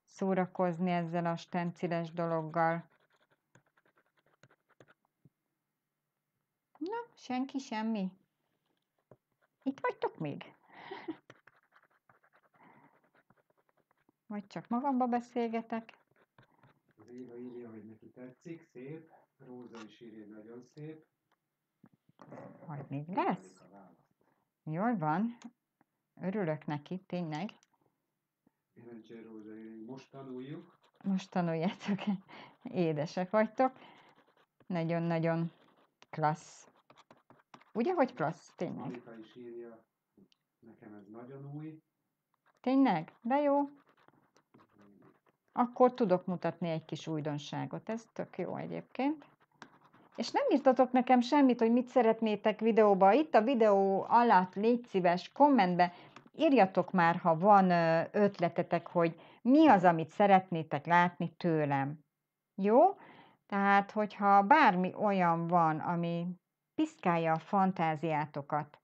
szórakozni ezzel a stenciles dologgal. Na, senki semmi. Itt vagytok még? Vagy csak magamba beszélgetek? Éva írja, hogy neki tetszik, szép, Róza is írja, nagyon szép. Majd még lesz. Jól van, örülök neki, tényleg. Jelentsé Róza írja, most tanuljuk. Most tanuljátok, édesek vagytok. Nagyon-nagyon klassz. Ugye, hogy klassz, tényleg? Monika is írja, nekem ez nagyon új. Tényleg? De jó akkor tudok mutatni egy kis újdonságot. Ez tök jó egyébként. És nem írtatok nekem semmit, hogy mit szeretnétek videóba. Itt a videó alatt légy szíves kommentbe írjatok már, ha van ötletetek, hogy mi az, amit szeretnétek látni tőlem. Jó? Tehát, hogyha bármi olyan van, ami piszkálja a fantáziátokat,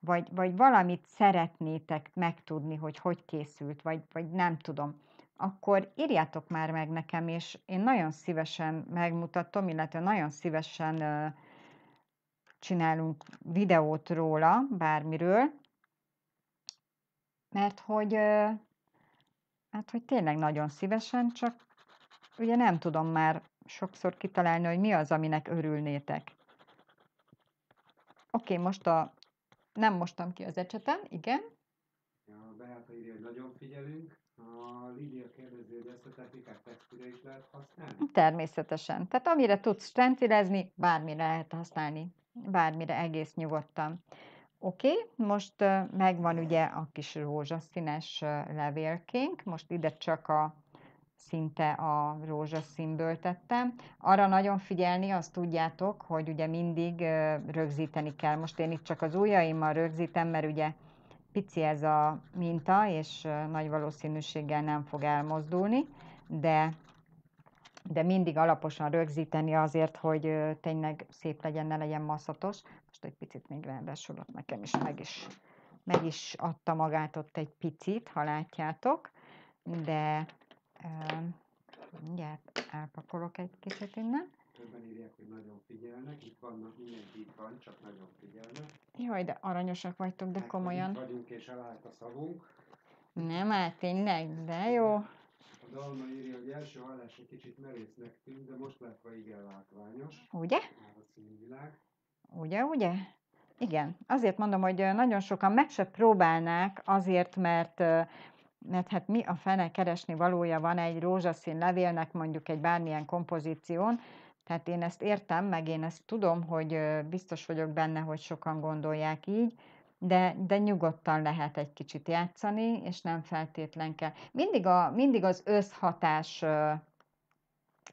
vagy, vagy valamit szeretnétek megtudni, hogy hogy készült, vagy, vagy nem tudom, akkor írjátok már meg nekem, és én nagyon szívesen megmutatom, illetve nagyon szívesen csinálunk videót róla, bármiről, mert hogy, hát, hogy tényleg nagyon szívesen, csak ugye nem tudom már sokszor kitalálni, hogy mi az, aminek örülnétek. Oké, okay, most a... Nem mostam ki az ecsetem, igen. Ja, Beáta írja, hogy nagyon figyelünk kérdezi, hogy ezt a technikát is lehet használni? Természetesen. Tehát amire tudsz stencilezni, bármire lehet használni. Bármire egész nyugodtan. Oké, okay, most megvan ugye a kis rózsaszínes levélkénk, most ide csak a szinte a rózsaszínből tettem. Arra nagyon figyelni, azt tudjátok, hogy ugye mindig rögzíteni kell. Most én itt csak az ujjaimmal rögzítem, mert ugye pici ez a minta, és nagy valószínűséggel nem fog elmozdulni, de, de mindig alaposan rögzíteni azért, hogy tényleg szép legyen, ne legyen masszatos. Most egy picit még ráadásulott nekem is meg is meg is adta magát ott egy picit, ha látjátok, de mindjárt elpakolok egy kicsit innen többen írják, hogy nagyon figyelnek. Itt vannak, mindenki itt van, csak nagyon figyelnek. Jaj, de aranyosak vagytok, de hát komolyan. Itt vagyunk és elállt a szavunk. Nem, hát tényleg, de jó. A Dalma írja, hogy első hallás egy kicsit merésznek tűnt, de most látva igen látványos. Ugye? a színvilág. Ugye, ugye? Igen, azért mondom, hogy nagyon sokan meg se próbálnák, azért, mert, mert hát mi a fene keresni valója van egy rózsaszín levélnek, mondjuk egy bármilyen kompozíción, tehát én ezt értem, meg én ezt tudom, hogy biztos vagyok benne, hogy sokan gondolják így, de, de nyugodtan lehet egy kicsit játszani, és nem feltétlen kell. Mindig, a, mindig az összhatás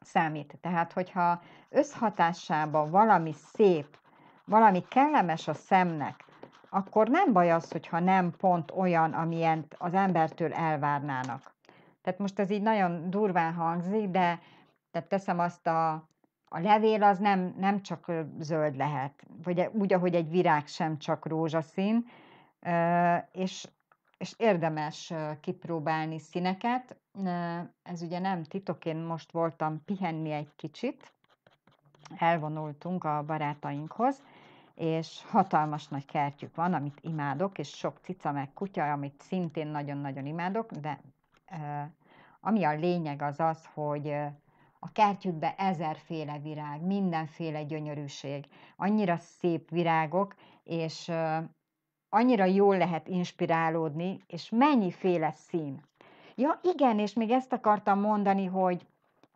számít. Tehát, hogyha összhatásában valami szép, valami kellemes a szemnek, akkor nem baj az, hogyha nem pont olyan, amilyent az embertől elvárnának. Tehát most ez így nagyon durván hangzik, de tehát teszem azt a a levél az nem, nem csak zöld lehet, vagy e, úgy, ahogy egy virág sem csak rózsaszín, és, és érdemes kipróbálni színeket. Ez ugye nem titok, én most voltam pihenni egy kicsit, elvonultunk a barátainkhoz, és hatalmas nagy kertjük van, amit imádok, és sok cica meg kutya, amit szintén nagyon-nagyon imádok, de ami a lényeg az az, hogy a kertjükbe ezerféle virág, mindenféle gyönyörűség, annyira szép virágok, és annyira jól lehet inspirálódni, és mennyiféle szín. Ja, igen, és még ezt akartam mondani, hogy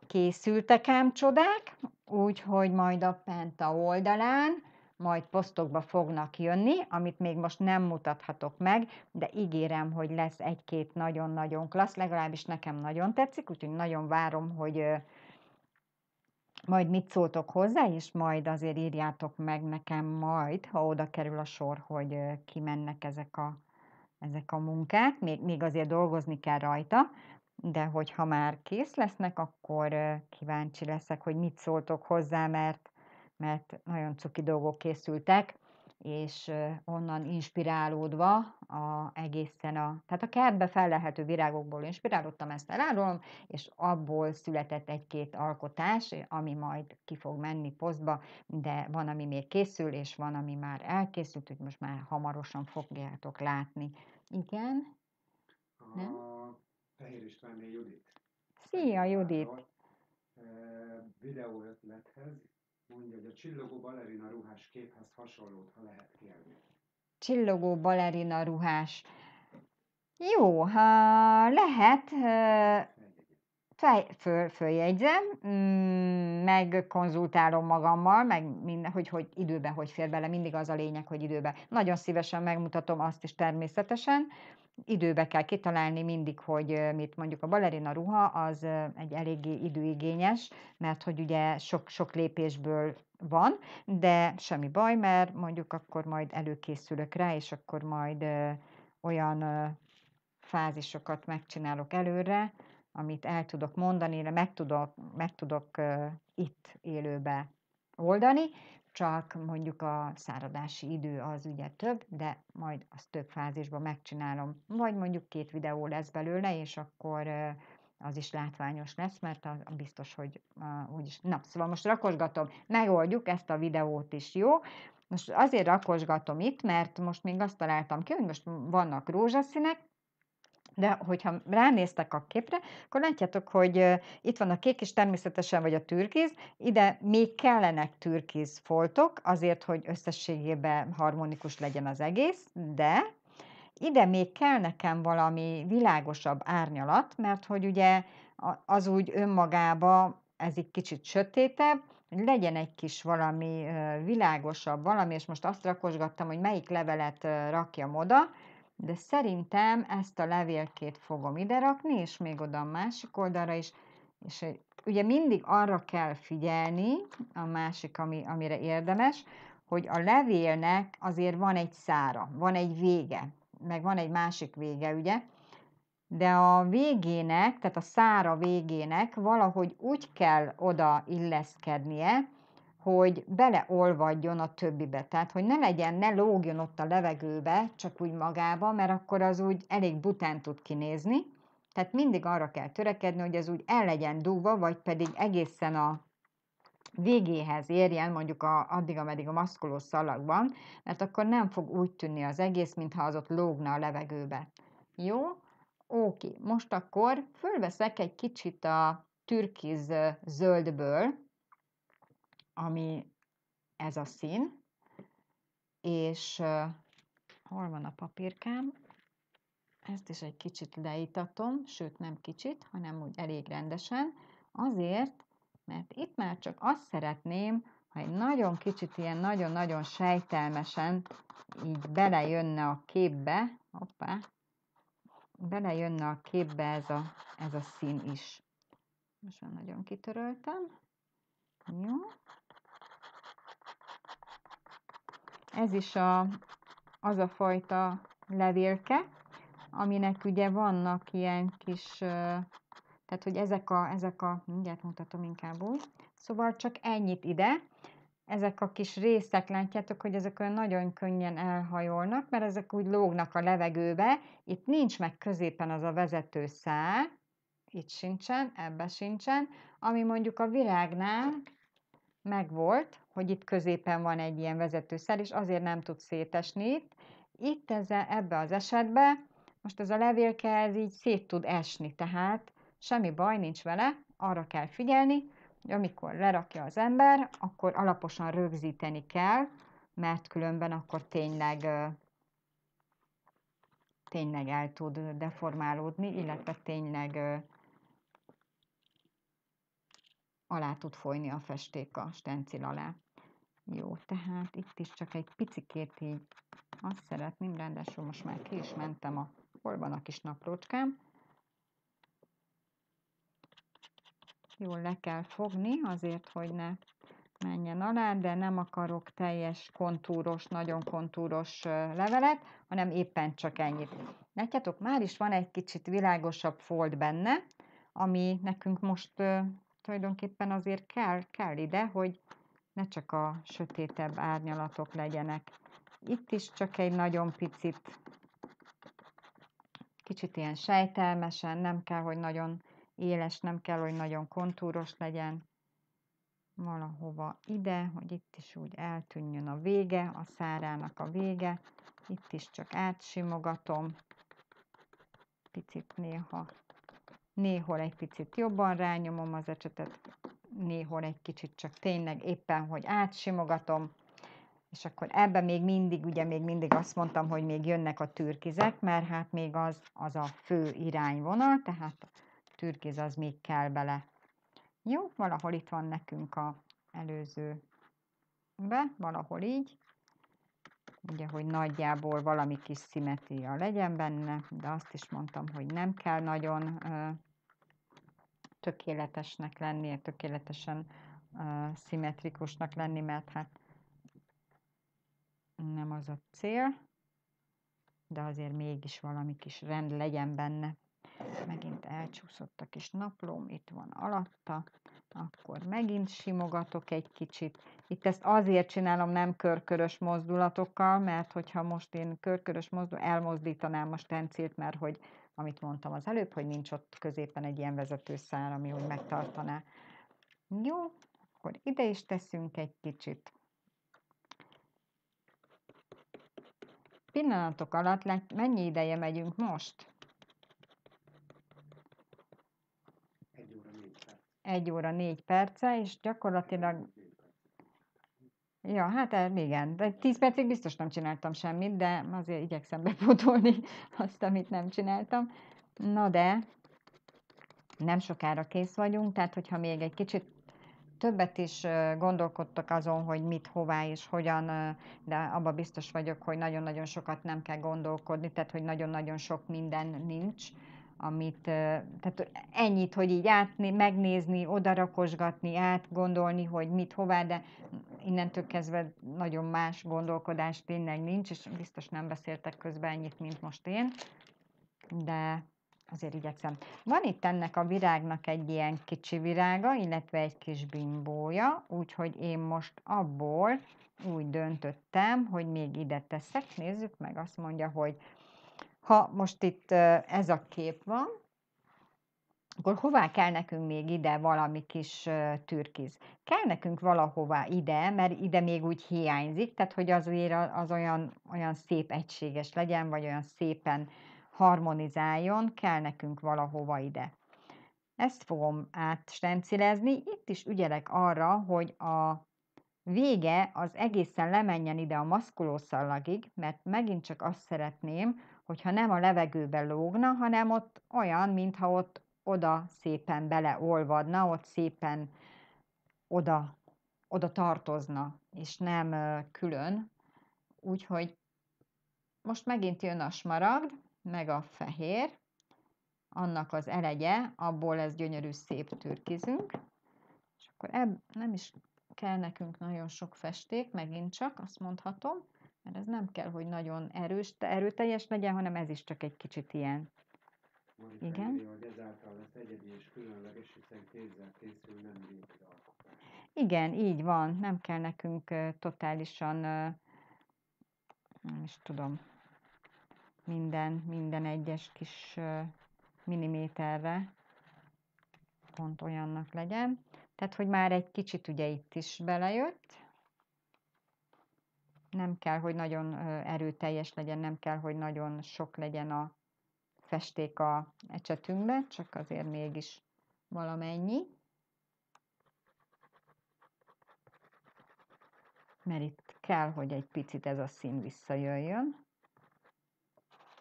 készültek ám csodák, úgyhogy majd a Penta oldalán, majd posztokba fognak jönni, amit még most nem mutathatok meg, de ígérem, hogy lesz egy-két nagyon-nagyon klassz, legalábbis nekem nagyon tetszik, úgyhogy nagyon várom, hogy majd mit szóltok hozzá, és majd azért írjátok meg nekem majd, ha oda kerül a sor, hogy kimennek ezek a, ezek a munkák. Még, még azért dolgozni kell rajta, de hogyha már kész lesznek, akkor kíváncsi leszek, hogy mit szóltok hozzá, mert, mert nagyon cuki dolgok készültek és onnan inspirálódva a, egészen a, tehát a kertbe fellehető virágokból inspirálódtam, ezt elárulom, és abból született egy-két alkotás, ami majd ki fog menni posztba, de van, ami még készül, és van, ami már elkészült, hogy most már hamarosan fogjátok látni. Igen? A Nem? Fehér Istvánné Judit. Szia, Judit! Videó ötlethez Mondja, hogy a csillogó balerina ruhás képhez hasonlót, ha lehet kérni. Csillogó balerina ruhás. Jó, ha lehet, fej, föl, följegyzem, mm, meg konzultálom magammal, meg minden, hogy, hogy időbe hogy fér bele, mindig az a lényeg, hogy időbe Nagyon szívesen megmutatom azt is természetesen, időbe kell kitalálni mindig, hogy mit mondjuk a balerina ruha, az egy eléggé időigényes, mert hogy ugye sok-sok lépésből van, de semmi baj, mert mondjuk akkor majd előkészülök rá, és akkor majd olyan fázisokat megcsinálok előre, amit el tudok mondani, meg tudok, meg tudok itt élőbe oldani, csak mondjuk a száradási idő az ugye több, de majd azt több fázisban megcsinálom. Vagy mondjuk két videó lesz belőle, és akkor az is látványos lesz, mert az biztos, hogy uh, úgyis... Na, szóval most rakosgatom, megoldjuk ezt a videót is, jó? Most azért rakosgatom itt, mert most még azt találtam ki, hogy most vannak rózsaszínek, de hogyha ránéztek a képre, akkor látjátok, hogy itt van a kék is természetesen, vagy a türkiz, ide még kellenek türkiz foltok, azért, hogy összességében harmonikus legyen az egész, de ide még kell nekem valami világosabb árnyalat, mert hogy ugye az úgy önmagába ez egy kicsit sötétebb, hogy legyen egy kis valami világosabb valami, és most azt rakosgattam, hogy melyik levelet rakjam oda, de szerintem ezt a levélkét fogom ide rakni, és még oda a másik oldalra is, és eh, ugye mindig arra kell figyelni, a másik, ami, amire érdemes, hogy a levélnek azért van egy szára, van egy vége, meg van egy másik vége, ugye? De a végének, tehát a szára végének valahogy úgy kell oda illeszkednie, hogy beleolvadjon a többibe, tehát hogy ne legyen, ne lógjon ott a levegőbe, csak úgy magába, mert akkor az úgy elég bután tud kinézni, tehát mindig arra kell törekedni, hogy ez úgy el legyen dugva, vagy pedig egészen a végéhez érjen, mondjuk a, addig, ameddig a maszkoló szalagban, mert akkor nem fog úgy tűnni az egész, mintha az ott lógna a levegőbe. Jó? Oké, most akkor fölveszek egy kicsit a türkiz zöldből, ami ez a szín, és uh, hol van a papírkám? Ezt is egy kicsit leítatom, sőt nem kicsit, hanem úgy elég rendesen, azért, mert itt már csak azt szeretném, ha egy nagyon kicsit ilyen nagyon-nagyon sejtelmesen így belejönne a képbe, hoppá, belejönne a képbe ez a, ez a szín is. Most már nagyon kitöröltem. Jó, ez is a, az a fajta levélke, aminek ugye vannak ilyen kis, tehát hogy ezek a, ezek a mindjárt mutatom inkább úgy, szóval csak ennyit ide, ezek a kis részek, látjátok, hogy ezek olyan nagyon könnyen elhajolnak, mert ezek úgy lógnak a levegőbe, itt nincs meg középen az a vezető szál, itt sincsen, ebbe sincsen, ami mondjuk a virágnál megvolt, hogy itt középen van egy ilyen vezetőszer, és azért nem tud szétesni itt. Itt ezzel, ebbe az esetben most ez a levélke ez így szét tud esni, tehát semmi baj nincs vele, arra kell figyelni, hogy amikor lerakja az ember, akkor alaposan rögzíteni kell, mert különben akkor tényleg tényleg el tud deformálódni, illetve tényleg alá tud folyni a festék a stencil alá. Jó, tehát itt is csak egy picikét így azt szeretném, rendesül most már ki is mentem a, hol van a kis naprócskám. Jól le kell fogni azért, hogy ne menjen alá, de nem akarok teljes kontúros, nagyon kontúros levelet, hanem éppen csak ennyit. Látjátok, már is van egy kicsit világosabb fold benne, ami nekünk most tulajdonképpen azért kell, kell ide, hogy ne csak a sötétebb árnyalatok legyenek. Itt is csak egy nagyon picit, kicsit ilyen sejtelmesen, nem kell, hogy nagyon éles, nem kell, hogy nagyon kontúros legyen. Valahova ide, hogy itt is úgy eltűnjön a vége, a szárának a vége. Itt is csak átsimogatom, picit néha, néhol egy picit jobban rányomom az ecsetet, néhol egy kicsit csak tényleg éppen, hogy átsimogatom, és akkor ebbe még mindig, ugye még mindig azt mondtam, hogy még jönnek a türkizek, mert hát még az, az a fő irányvonal, tehát a türkiz az még kell bele. Jó, valahol itt van nekünk a előzőbe, valahol így. Ugye, hogy nagyjából valami kis szimetria legyen benne, de azt is mondtam, hogy nem kell nagyon tökéletesnek lenni, tökéletesen uh, szimmetrikusnak lenni, mert hát nem az a cél, de azért mégis valami kis rend legyen benne. Megint elcsúszott a kis naplóm, itt van alatta, akkor megint simogatok egy kicsit. Itt ezt azért csinálom nem körkörös mozdulatokkal, mert hogyha most én körkörös mozdul, elmozdítanám a stencilt, mert hogy amit mondtam az előbb, hogy nincs ott középen egy ilyen vezetőszár, ami úgy megtartaná. Jó, akkor ide is teszünk egy kicsit. Pillanatok alatt mennyi ideje megyünk most? Egy óra négy perc. Egy óra négy perce, és gyakorlatilag Ja, hát eh, igen. De tíz percig biztos nem csináltam semmit, de azért igyekszem bepótolni azt, amit nem csináltam. Na de, nem sokára kész vagyunk, tehát hogyha még egy kicsit többet is gondolkodtak azon, hogy mit, hová és hogyan, de abba biztos vagyok, hogy nagyon-nagyon sokat nem kell gondolkodni, tehát hogy nagyon-nagyon sok minden nincs amit, tehát ennyit, hogy így átné, megnézni, odarakosgatni, átgondolni, hogy mit, hová, de innentől kezdve nagyon más gondolkodás tényleg nincs, és biztos nem beszéltek közben ennyit, mint most én, de azért igyekszem. Van itt ennek a virágnak egy ilyen kicsi virága, illetve egy kis bimbója, úgyhogy én most abból úgy döntöttem, hogy még ide teszek. Nézzük meg, azt mondja, hogy ha most itt ez a kép van, akkor hová kell nekünk még ide valami kis türkiz? Kell nekünk valahova ide, mert ide még úgy hiányzik, tehát hogy azért az olyan, olyan szép egységes legyen, vagy olyan szépen harmonizáljon, kell nekünk valahova ide. Ezt fogom átstencilezni. Itt is ügyelek arra, hogy a vége az egészen lemenjen ide a szallagig, mert megint csak azt szeretném, hogyha nem a levegőbe lógna, hanem ott olyan, mintha ott oda szépen beleolvadna, ott szépen oda, oda tartozna, és nem külön. Úgyhogy most megint jön a smaragd, meg a fehér, annak az elegye, abból ez gyönyörű szép türkizünk, és akkor ebb, nem is kell nekünk nagyon sok festék, megint csak, azt mondhatom, mert ez nem kell, hogy nagyon erős, erőteljes legyen, hanem ez is csak egy kicsit ilyen. Monika Igen. Írja, hogy ezáltal lesz egyedi és különleges, hiszen kézzel készül, nem Igen, így van. Nem kell nekünk uh, totálisan, uh, nem is tudom, minden, minden egyes kis uh, milliméterre pont olyannak legyen. Tehát, hogy már egy kicsit ugye itt is belejött nem kell, hogy nagyon erőteljes legyen, nem kell, hogy nagyon sok legyen a festék a ecsetünkbe, csak azért mégis valamennyi. Mert itt kell, hogy egy picit ez a szín visszajöjjön.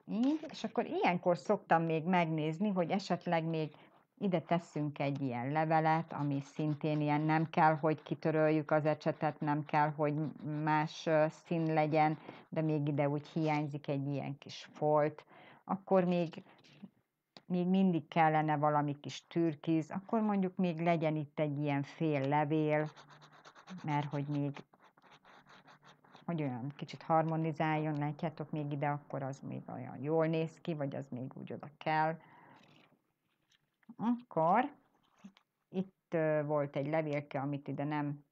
Így, és akkor ilyenkor szoktam még megnézni, hogy esetleg még ide teszünk egy ilyen levelet, ami szintén ilyen nem kell, hogy kitöröljük az ecsetet, nem kell, hogy más szín legyen, de még ide úgy hiányzik egy ilyen kis folt, akkor még, még mindig kellene valami kis türkiz, akkor mondjuk még legyen itt egy ilyen fél levél, mert hogy még hogy olyan kicsit harmonizáljon, látjátok még ide, akkor az még olyan jól néz ki, vagy az még úgy oda kell akkor itt volt egy levélke, amit ide nem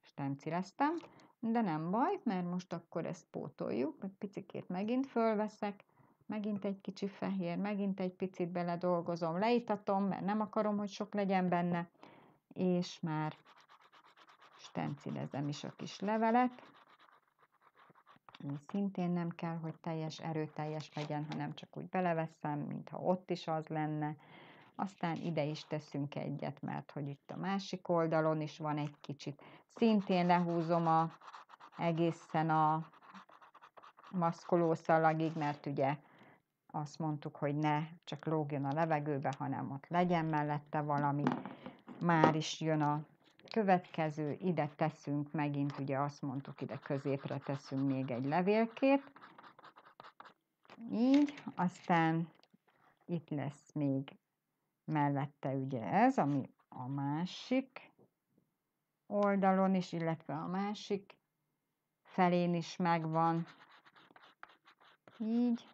stencileztem, de nem baj, mert most akkor ezt pótoljuk, egy picikét megint fölveszek, megint egy kicsi fehér, megint egy picit bele dolgozom, leítatom, mert nem akarom, hogy sok legyen benne, és már stencilezem is a kis levelet. Szintén nem kell, hogy teljes erőteljes legyen, hanem csak úgy beleveszem, mintha ott is az lenne, aztán ide is teszünk egyet, mert hogy itt a másik oldalon is van egy kicsit. Szintén lehúzom a, egészen a maszkoló szalagig, mert ugye azt mondtuk, hogy ne csak lógjon a levegőbe, hanem ott legyen mellette valami. Már is jön a következő, ide teszünk megint, ugye azt mondtuk, ide középre teszünk még egy levélkét. Így, aztán itt lesz még mellette ugye ez, ami a másik oldalon is, illetve a másik felén is megvan. Így.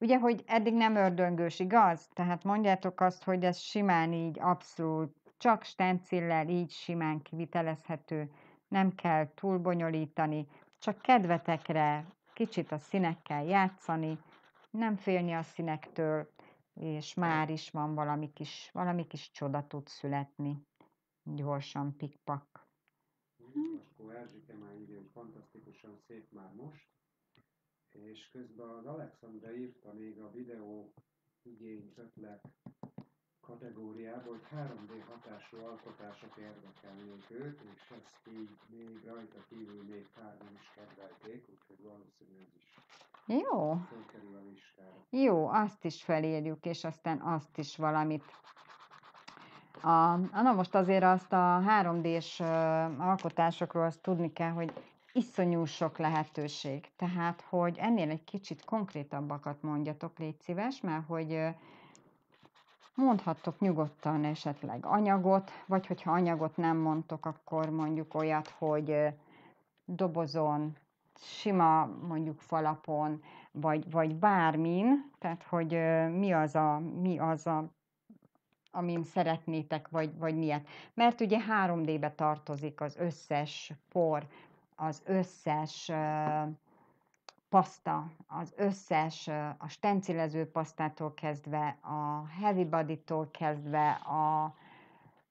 Ugye, hogy eddig nem ördöngős, igaz? Tehát mondjátok azt, hogy ez simán így abszolút, csak stencillel így simán kivitelezhető, nem kell túl bonyolítani, csak kedvetekre kicsit a színekkel játszani, nem félni a színektől, és már is van valami kis, valami kis csoda tud születni. Gyorsan pikpak. Hm. Akkor Erzsike már írja, hogy fantasztikusan szép már most, és közben az Alexandra írta még a videó igény ötlet kategóriából 3D hatású alkotások érdekelnék őt, és ezt így még rajta kívül még pár is kedvelték, úgyhogy valószínűleg ez is jó. a listára. Jó, azt is felírjuk, és aztán azt is valamit a, na most azért azt a 3D-s alkotásokról azt tudni kell, hogy iszonyú sok lehetőség. Tehát, hogy ennél egy kicsit konkrétabbakat mondjatok, légy szíves, mert hogy Mondhattok nyugodtan esetleg anyagot, vagy hogyha anyagot nem mondtok, akkor mondjuk olyat, hogy dobozon, sima mondjuk falapon, vagy, vagy bármin, tehát hogy mi az a, mi az a amin szeretnétek, vagy, vagy miért. Mert ugye 3D-be tartozik az összes por, az összes uh, paszta, az összes, a stencilező pasztától kezdve, a heavy body-tól kezdve, a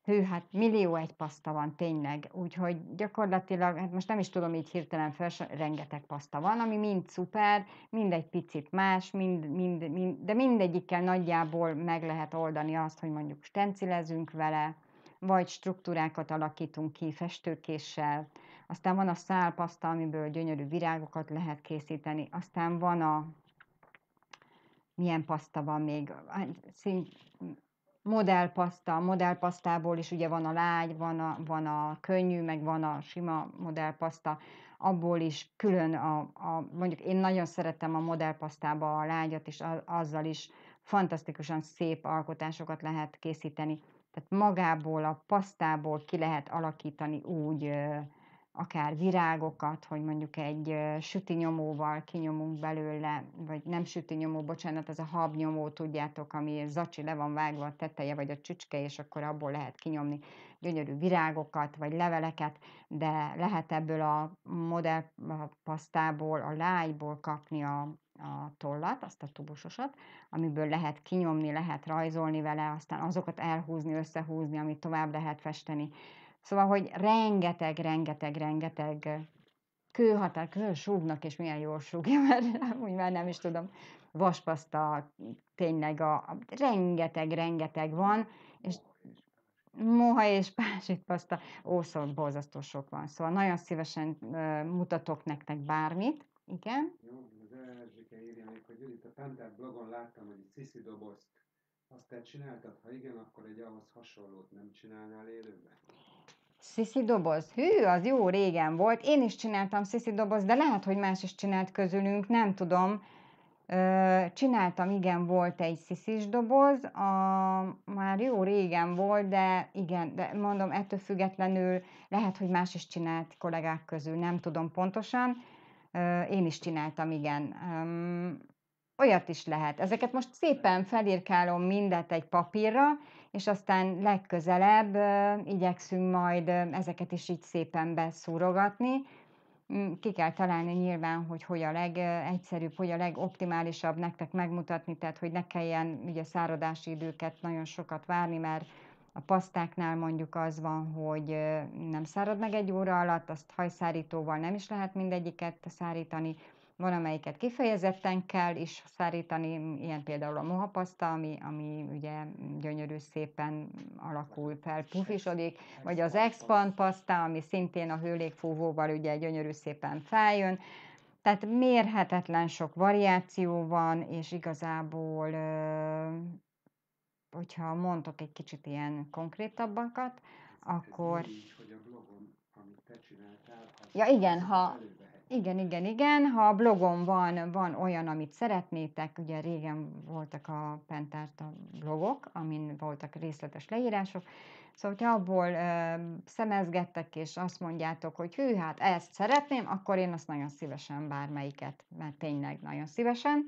hű, hát millió egy paszta van tényleg, úgyhogy gyakorlatilag, hát most nem is tudom így hirtelen fel, rengeteg paszta van, ami mind szuper, mind egy picit más, mind, mind, mind, de mindegyikkel nagyjából meg lehet oldani azt, hogy mondjuk stencilezünk vele, vagy struktúrákat alakítunk ki festőkéssel, aztán van a szálpaszta, amiből gyönyörű virágokat lehet készíteni, aztán van a milyen paszta van még, szint, modellpaszta, modellpasztából is ugye van a lágy, van a, van a könnyű, meg van a sima modellpaszta, abból is külön a, a mondjuk én nagyon szerettem a modellpasztába a lágyat, és a, azzal is fantasztikusan szép alkotásokat lehet készíteni. Tehát magából, a pasztából ki lehet alakítani úgy akár virágokat, hogy mondjuk egy süti nyomóval kinyomunk belőle, vagy nem süti nyomó, bocsánat, ez a hab nyomó, tudjátok, ami zacsi le van vágva a teteje, vagy a csücske, és akkor abból lehet kinyomni gyönyörű virágokat, vagy leveleket, de lehet ebből a modellpasztából, a lájból kapni a, a tollat, azt a tubusosat, amiből lehet kinyomni, lehet rajzolni vele, aztán azokat elhúzni, összehúzni, amit tovább lehet festeni. Szóval, hogy rengeteg, rengeteg, rengeteg kőhatár külön súgnak, és milyen jól súgja, mert úgy már nem is tudom, vaspaszta tényleg a, a rengeteg, rengeteg van, és moha és pázsitpaszta, ó, szóval borzasztó sok van. Szóval nagyon szívesen uh, mutatok nektek bármit. Igen? Jó, az Erzsike írja hogy a Pentát blogon láttam, hogy egy cici dobozt. Azt te csináltad? Ha igen, akkor egy ahhoz hasonlót nem csinálnál élőben? Sziszi doboz. Hű, az jó régen volt. Én is csináltam sziszi doboz, de lehet, hogy más is csinált közülünk, nem tudom. csináltam, igen, volt egy sziszis doboz, a, már jó régen volt, de igen, de mondom, ettől függetlenül lehet, hogy más is csinált kollégák közül, nem tudom pontosan. én is csináltam, igen. Olyat is lehet. Ezeket most szépen felírkálom mindet egy papírra, és aztán legközelebb igyekszünk majd ezeket is így szépen beszúrogatni. Mm, ki kell találni nyilván, hogy hogy a legegyszerűbb, hogy a legoptimálisabb nektek megmutatni, tehát hogy ne kelljen ugye száradási időket nagyon sokat várni, mert a pasztáknál mondjuk az van, hogy nem szárad meg egy óra alatt, azt hajszárítóval nem is lehet mindegyiket szárítani, van, amelyiket kifejezetten kell is szárítani, ilyen például a mohapaszta, ami, ami ugye gyönyörű szépen alakul fel, pufisodik, vagy az expand paszta, ami szintén a hőlékfúvóval ugye gyönyörű szépen feljön, tehát mérhetetlen sok variáció van, és igazából, hogyha mondok egy kicsit ilyen konkrétabbakat, akkor... hogy a amit Ja igen, ha... Igen, igen, igen. Ha a blogon van, van olyan, amit szeretnétek, ugye régen voltak a Pentárt a blogok, amin voltak részletes leírások, Szóval, hogyha abból ö, szemezgettek, és azt mondjátok, hogy hű, hát ezt szeretném, akkor én azt nagyon szívesen bármelyiket, mert tényleg nagyon szívesen.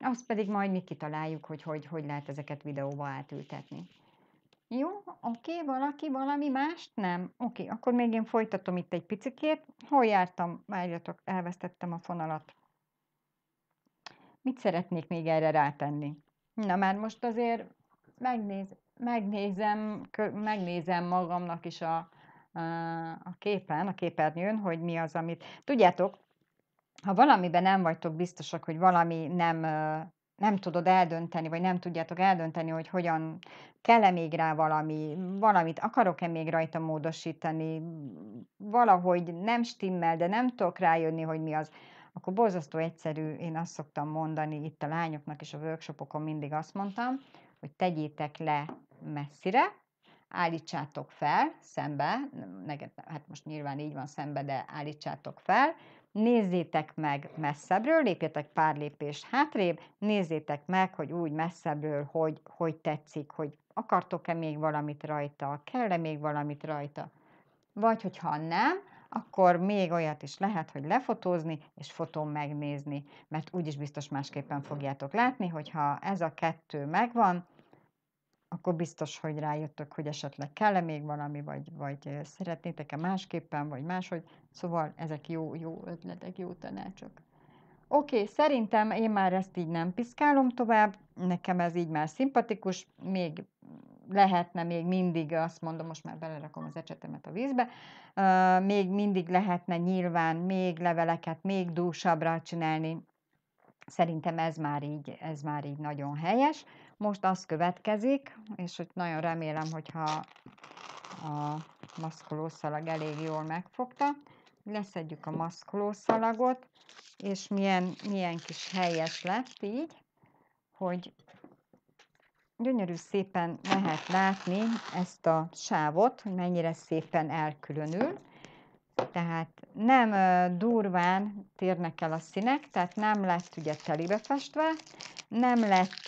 Azt pedig majd mi kitaláljuk, hogy hogy, hogy lehet ezeket videóba átültetni. Jó, oké, valaki valami mást? Nem. Oké, akkor még én folytatom itt egy picikét. Hol jártam? Várjatok, elvesztettem a fonalat. Mit szeretnék még erre rátenni? Na már most azért megnéz, megnézem, megnézem magamnak is a, a, a képen, a képernyőn, hogy mi az, amit... Tudjátok, ha valamiben nem vagytok biztosak, hogy valami nem nem tudod eldönteni, vagy nem tudjátok eldönteni, hogy hogyan kell-e még rá valami, valamit akarok-e még rajta módosítani, valahogy nem stimmel, de nem tudok rájönni, hogy mi az, akkor borzasztó egyszerű, én azt szoktam mondani itt a lányoknak és a workshopokon mindig azt mondtam, hogy tegyétek le messzire, állítsátok fel szembe, hát most nyilván így van szembe, de állítsátok fel, nézzétek meg messzebbről, lépjetek pár lépést hátrébb, nézzétek meg, hogy úgy messzebbről, hogy, hogy tetszik, hogy akartok-e még valamit rajta, kell-e még valamit rajta. Vagy hogyha nem, akkor még olyat is lehet, hogy lefotózni és fotón megnézni, mert úgyis biztos másképpen fogjátok látni, hogyha ez a kettő megvan, akkor biztos, hogy rájöttök, hogy esetleg kell-e még valami, vagy, vagy szeretnétek-e másképpen, vagy máshogy. Szóval ezek jó, jó ötletek, jó tanácsok. Oké, okay, szerintem én már ezt így nem piszkálom tovább, nekem ez így már szimpatikus, még lehetne még mindig, azt mondom, most már belerakom az ecsetemet a vízbe, uh, még mindig lehetne nyilván még leveleket még dúsabbra csinálni. Szerintem ez már így, ez már így nagyon helyes. Most az következik, és hogy nagyon remélem, hogyha a maszkolószalag elég jól megfogta, leszedjük a maszkolószalagot, és milyen, milyen kis helyes lett így, hogy gyönyörű szépen lehet látni ezt a sávot, hogy mennyire szépen elkülönül. Tehát nem durván térnek el a színek, tehát nem lett ugye telibe festve, nem lett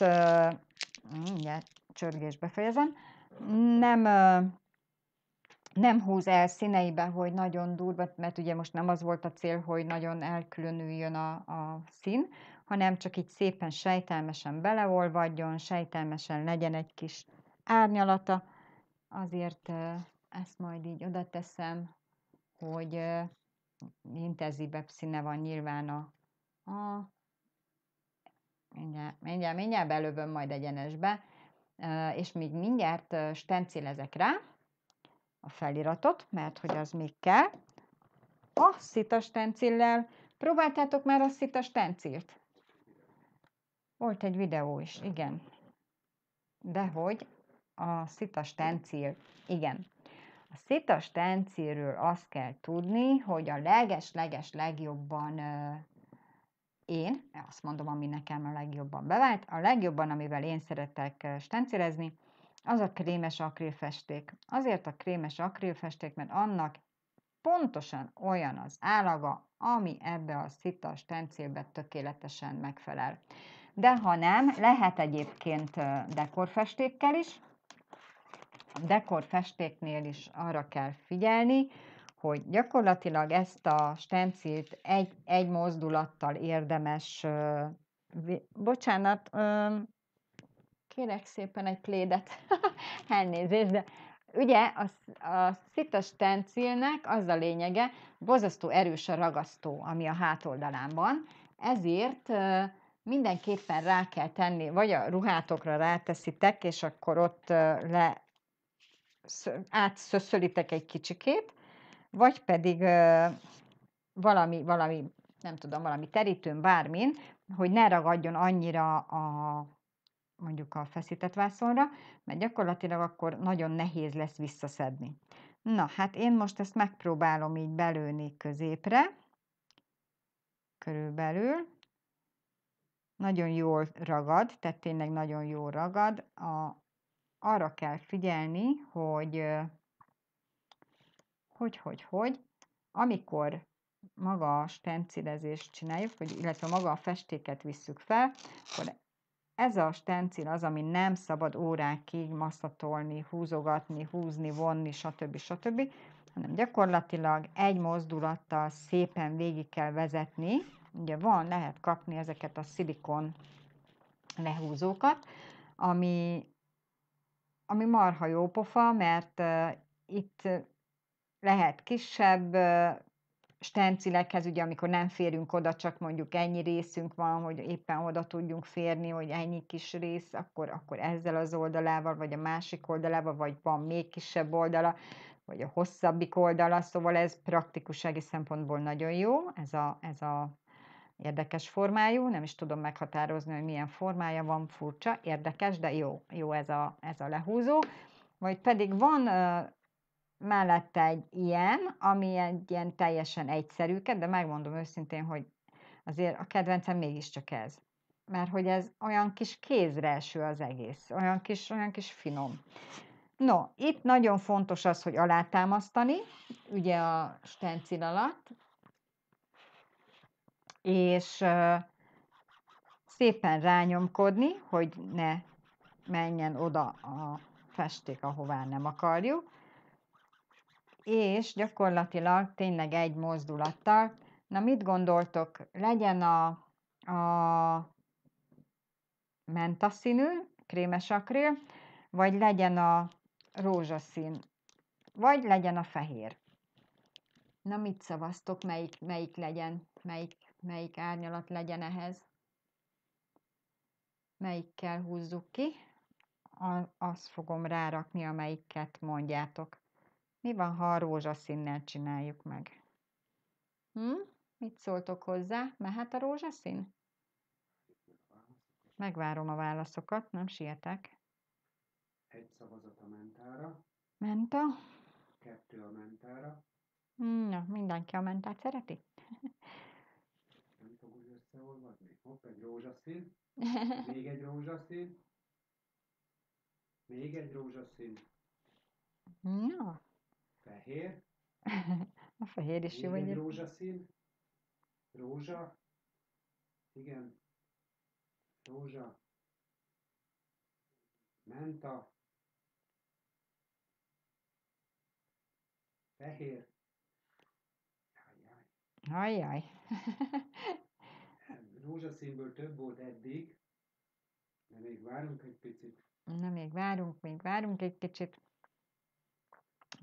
mindjárt csörgés befejezem, nem, nem húz el színeibe, hogy nagyon durva, mert ugye most nem az volt a cél, hogy nagyon elkülönüljön a, a szín, hanem csak így szépen sejtelmesen beleolvadjon, sejtelmesen legyen egy kis árnyalata. Azért ezt majd így oda teszem, hogy intenzívebb színe van nyilván a, a Mindjárt, mindjárt, mindjárt belövöm majd egyenesbe, és még mindjárt stencilezek rá a feliratot, mert hogy az még kell. A szita stencillel. Próbáltátok már a szita stencilt? Volt egy videó is, igen. De hogy a szita stencil, igen. A szita stencilről azt kell tudni, hogy a leges-leges legjobban én, azt mondom, ami nekem a legjobban bevált, a legjobban, amivel én szeretek eh, stencilezni, az a krémes akrilfesték. Azért a krémes akrilfesték, mert annak pontosan olyan az állaga, ami ebbe a szita stencilbe tökéletesen megfelel. De ha nem, lehet egyébként eh, dekorfestékkel is. dekorfestéknél is arra kell figyelni, hogy gyakorlatilag ezt a stencilt egy, egy mozdulattal érdemes, ö, bocsánat, ö, kérek szépen egy plédet, elnézést, de ugye a, a szita stencilnek az a lényege, bozasztó erős a ragasztó, ami a hátoldalán van, ezért ö, mindenképpen rá kell tenni, vagy a ruhátokra ráteszitek, és akkor ott le átszöszölitek egy kicsikét, vagy pedig valami, valami, nem tudom, valami terítőn, bármin, hogy ne ragadjon annyira a mondjuk a feszített vászonra, mert gyakorlatilag akkor nagyon nehéz lesz visszaszedni. Na, hát én most ezt megpróbálom így belőni középre, körülbelül. Nagyon jól ragad, tehát tényleg nagyon jól ragad. A, arra kell figyelni, hogy hogy, hogy, hogy, amikor maga a stencilezést csináljuk, vagy illetve maga a festéket visszük fel, akkor ez a stencil az, ami nem szabad órákig maszatolni, húzogatni, húzni, vonni, stb. stb., hanem gyakorlatilag egy mozdulattal szépen végig kell vezetni. Ugye van, lehet kapni ezeket a szilikon lehúzókat, ami, ami marha jó pofa, mert uh, itt lehet kisebb stencilekhez, ugye amikor nem férünk oda, csak mondjuk ennyi részünk van, hogy éppen oda tudjunk férni, hogy ennyi kis rész, akkor, akkor ezzel az oldalával, vagy a másik oldalával, vagy van még kisebb oldala, vagy a hosszabbik oldala, szóval ez praktikusági szempontból nagyon jó, ez a, ez a érdekes formájú, nem is tudom meghatározni, hogy milyen formája van, furcsa, érdekes, de jó, jó ez a, ez a lehúzó. Vagy pedig van mellette egy ilyen, ami egy ilyen teljesen egyszerűket, de megmondom őszintén, hogy azért a kedvencem mégiscsak ez. Mert hogy ez olyan kis kézre eső az egész, olyan kis, olyan kis finom. No, itt nagyon fontos az, hogy alátámasztani, ugye a stencil alatt, és uh, szépen rányomkodni, hogy ne menjen oda a festék, ahová nem akarjuk, és gyakorlatilag tényleg egy mozdulattal. Na mit gondoltok, legyen a, a mentaszínű, krémes akril, vagy legyen a rózsaszín, vagy legyen a fehér. Na mit szavaztok, melyik, melyik legyen, melyik, melyik árnyalat legyen ehhez? Melyikkel húzzuk ki? A, azt fogom rárakni, amelyiket mondjátok. Mi van, ha a rózsaszínnel csináljuk meg? Hm? Mit szóltok hozzá? Mehet a rózsaszín? Megvárom a válaszokat, nem sietek. Egy szavazat a mentára. Menta? Kettő a mentára. Hm, na, mindenki a mentát szereti. Nem fog úgy összeolvadni. Hopp, egy rózsaszín. Még egy rózsaszín. Még egy rózsaszín. Na, Fehér. A fehér is jó egy. Rózsaszín. Rózsa. Igen. Rózsa. Menta. Fehér. Ajjaj. Ajjaj. Rózsaszínből több volt eddig, de még várunk egy picit. Na, még várunk, még várunk egy kicsit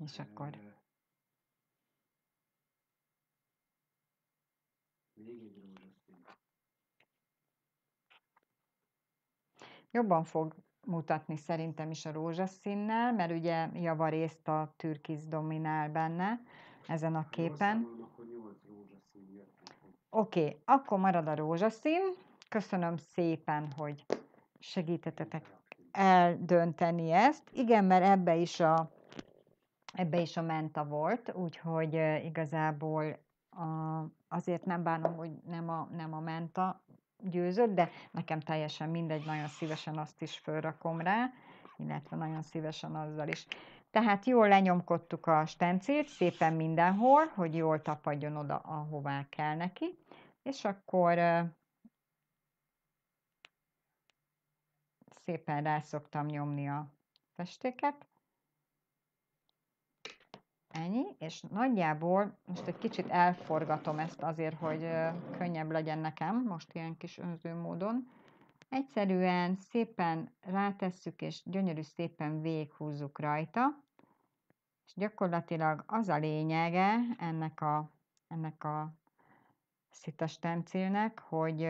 és akkor Jobban fog mutatni szerintem is a rózsaszínnel, mert ugye javarészt a türkiz dominál benne ezen a képen. Oké, okay, akkor marad a rózsaszín. Köszönöm szépen, hogy segítetetek eldönteni ezt. Igen, mert ebbe is a ebbe is a menta volt, úgyhogy igazából a, azért nem bánom, hogy nem a, nem a menta győzött, de nekem teljesen mindegy, nagyon szívesen azt is fölrakom rá, illetve nagyon szívesen azzal is. Tehát jól lenyomkodtuk a stencét, szépen mindenhol, hogy jól tapadjon oda, ahová kell neki, és akkor szépen rá szoktam nyomni a festéket, Ennyi, és nagyjából most egy kicsit elforgatom ezt azért, hogy könnyebb legyen nekem, most ilyen kis önző módon. Egyszerűen szépen rátesszük, és gyönyörű szépen véghúzzuk rajta, és gyakorlatilag az a lényege ennek a, ennek a szitas stencilnek, hogy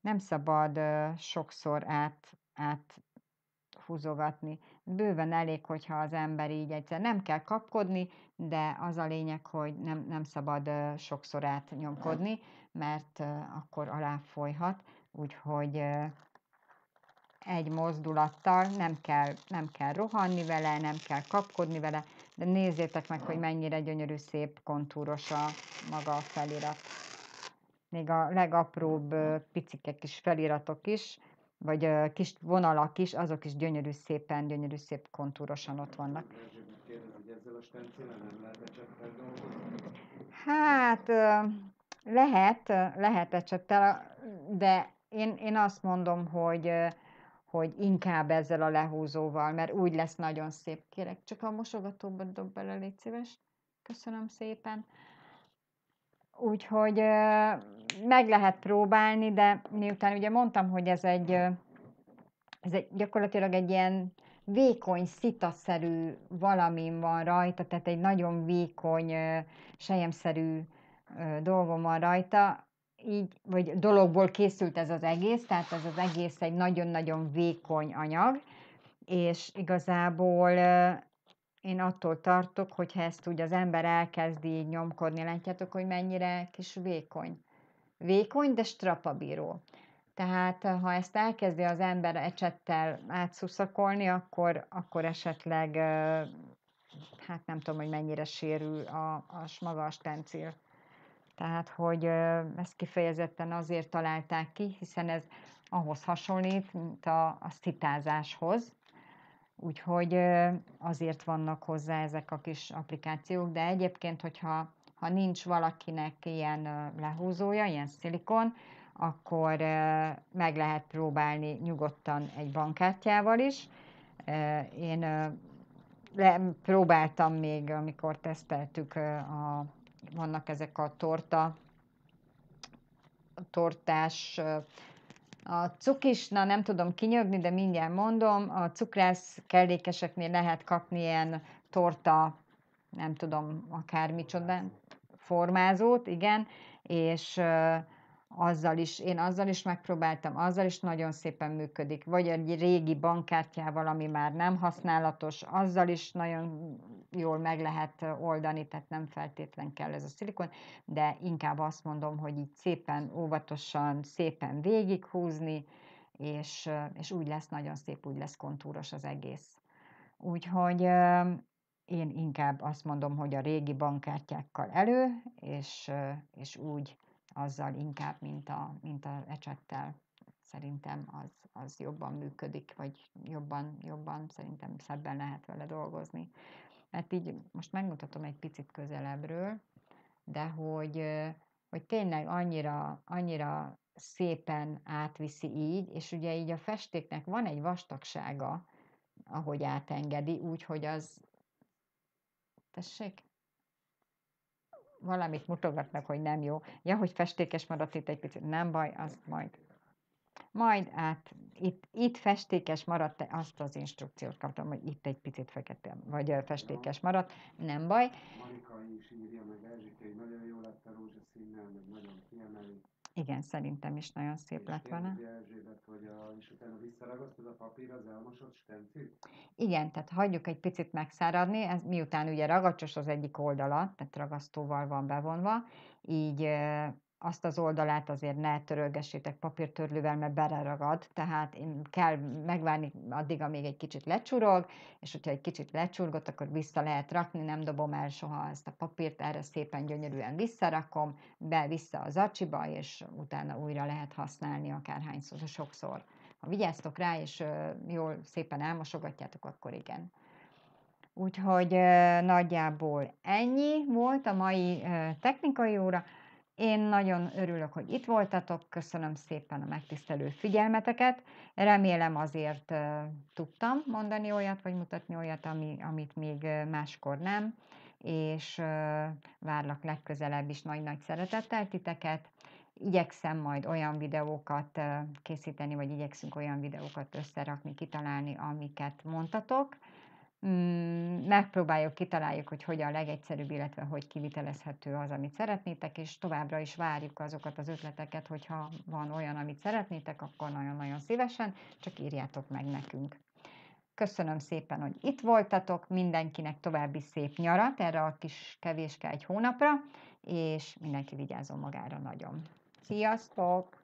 nem szabad sokszor át, át húzogatni bőven elég, hogyha az ember így egyszer nem kell kapkodni, de az a lényeg, hogy nem, nem szabad sokszor átnyomkodni, mert akkor aláfolyhat, úgyhogy egy mozdulattal, nem kell, nem kell rohanni vele, nem kell kapkodni vele, de nézzétek meg, hogy mennyire gyönyörű, szép, kontúros a maga a felirat. Még a legapróbb picikek kis feliratok is vagy kis vonalak is, azok is gyönyörű szépen, gyönyörű szép kontúrosan ott vannak. Hát lehet, lehet ecsettel, de én, én azt mondom, hogy, hogy inkább ezzel a lehúzóval, mert úgy lesz nagyon szép. Kérek, csak a mosogatóba dob bele, légy szíves. Köszönöm szépen. Úgyhogy meg lehet próbálni, de miután ugye mondtam, hogy ez egy, ez egy gyakorlatilag egy ilyen vékony, szitaszerű valamin van rajta, tehát egy nagyon vékony, sejemszerű dolgom van rajta, így, vagy dologból készült ez az egész, tehát ez az egész egy nagyon-nagyon vékony anyag, és igazából én attól tartok, hogyha ezt úgy az ember elkezdi így nyomkodni, látjátok, hogy mennyire kis vékony vékony, de strapabíró. Tehát eh, ha ezt elkezdi az ember ecsettel átszuszakolni, akkor, akkor esetleg eh, hát nem tudom, hogy mennyire sérül a, a maga a stencil. Tehát, hogy eh, ezt kifejezetten azért találták ki, hiszen ez ahhoz hasonlít, mint a, a szitázáshoz. Úgyhogy azért vannak hozzá ezek a kis applikációk, de egyébként, hogyha ha nincs valakinek ilyen lehúzója, ilyen szilikon, akkor meg lehet próbálni nyugodtan egy bankkártyával is. Én próbáltam még, amikor teszteltük, a, vannak ezek a torta, tortás, a cukis, na nem tudom kinyögni, de mindjárt mondom, a cukrász kellékeseknél lehet kapni ilyen torta nem tudom, akármicsoda formázót, igen, és azzal is, én azzal is megpróbáltam, azzal is nagyon szépen működik. Vagy egy régi bankkártyával, ami már nem használatos, azzal is nagyon jól meg lehet oldani, tehát nem feltétlen kell ez a szilikon, de inkább azt mondom, hogy így szépen, óvatosan, szépen végighúzni, és, és úgy lesz nagyon szép, úgy lesz kontúros az egész. Úgyhogy én inkább azt mondom, hogy a régi bankkártyákkal elő, és, és úgy azzal inkább, mint a, mint a ecsettel. Szerintem az, az jobban működik, vagy jobban, jobban szerintem szebben lehet vele dolgozni. Mert így most megmutatom egy picit közelebbről, de hogy, hogy tényleg annyira, annyira szépen átviszi így, és ugye így a festéknek van egy vastagsága, ahogy átengedi, úgyhogy az, Tessék? Valamit mutogatnak, hogy nem jó. Ja, hogy festékes maradt itt egy picit. Nem baj, azt majd. Majd át, itt, itt festékes maradt, azt az instrukciót kaptam, hogy itt egy picit fekete, vagy festékes maradt, nem baj. Marika is írja. Igen, szerintem is nagyon szép lett volna. a, és utána visszaragasztod a papír az elmosott stencit? Igen, tehát hagyjuk egy picit megszáradni, ez miután ugye ragacsos az egyik oldala, tehát ragasztóval van bevonva, így azt az oldalát azért ne törölgessétek papírtörlővel, mert beleragad, tehát én kell megvárni addig, amíg egy kicsit lecsurog, és hogyha egy kicsit lecsurgott, akkor vissza lehet rakni, nem dobom el soha ezt a papírt, erre szépen gyönyörűen visszarakom, be-vissza az acsiba, és utána újra lehet használni akárhányszor, sokszor. Ha vigyáztok rá, és jól szépen elmosogatjátok, akkor igen. Úgyhogy nagyjából ennyi volt a mai technikai óra. Én nagyon örülök, hogy itt voltatok, köszönöm szépen a megtisztelő figyelmeteket. Remélem azért tudtam mondani olyat, vagy mutatni olyat, ami, amit még máskor nem, és várlak legközelebb is nagy-nagy szeretettel titeket. Igyekszem majd olyan videókat készíteni, vagy igyekszünk olyan videókat összerakni, kitalálni, amiket mondtatok Mm, megpróbáljuk, kitaláljuk, hogy hogyan a legegyszerűbb, illetve hogy kivitelezhető az, amit szeretnétek, és továbbra is várjuk azokat az ötleteket, hogyha van olyan, amit szeretnétek, akkor nagyon-nagyon szívesen, csak írjátok meg nekünk. Köszönöm szépen, hogy itt voltatok, mindenkinek további szép nyarat, erre a kis kevéske egy hónapra, és mindenki vigyázzon magára nagyon. Sziasztok!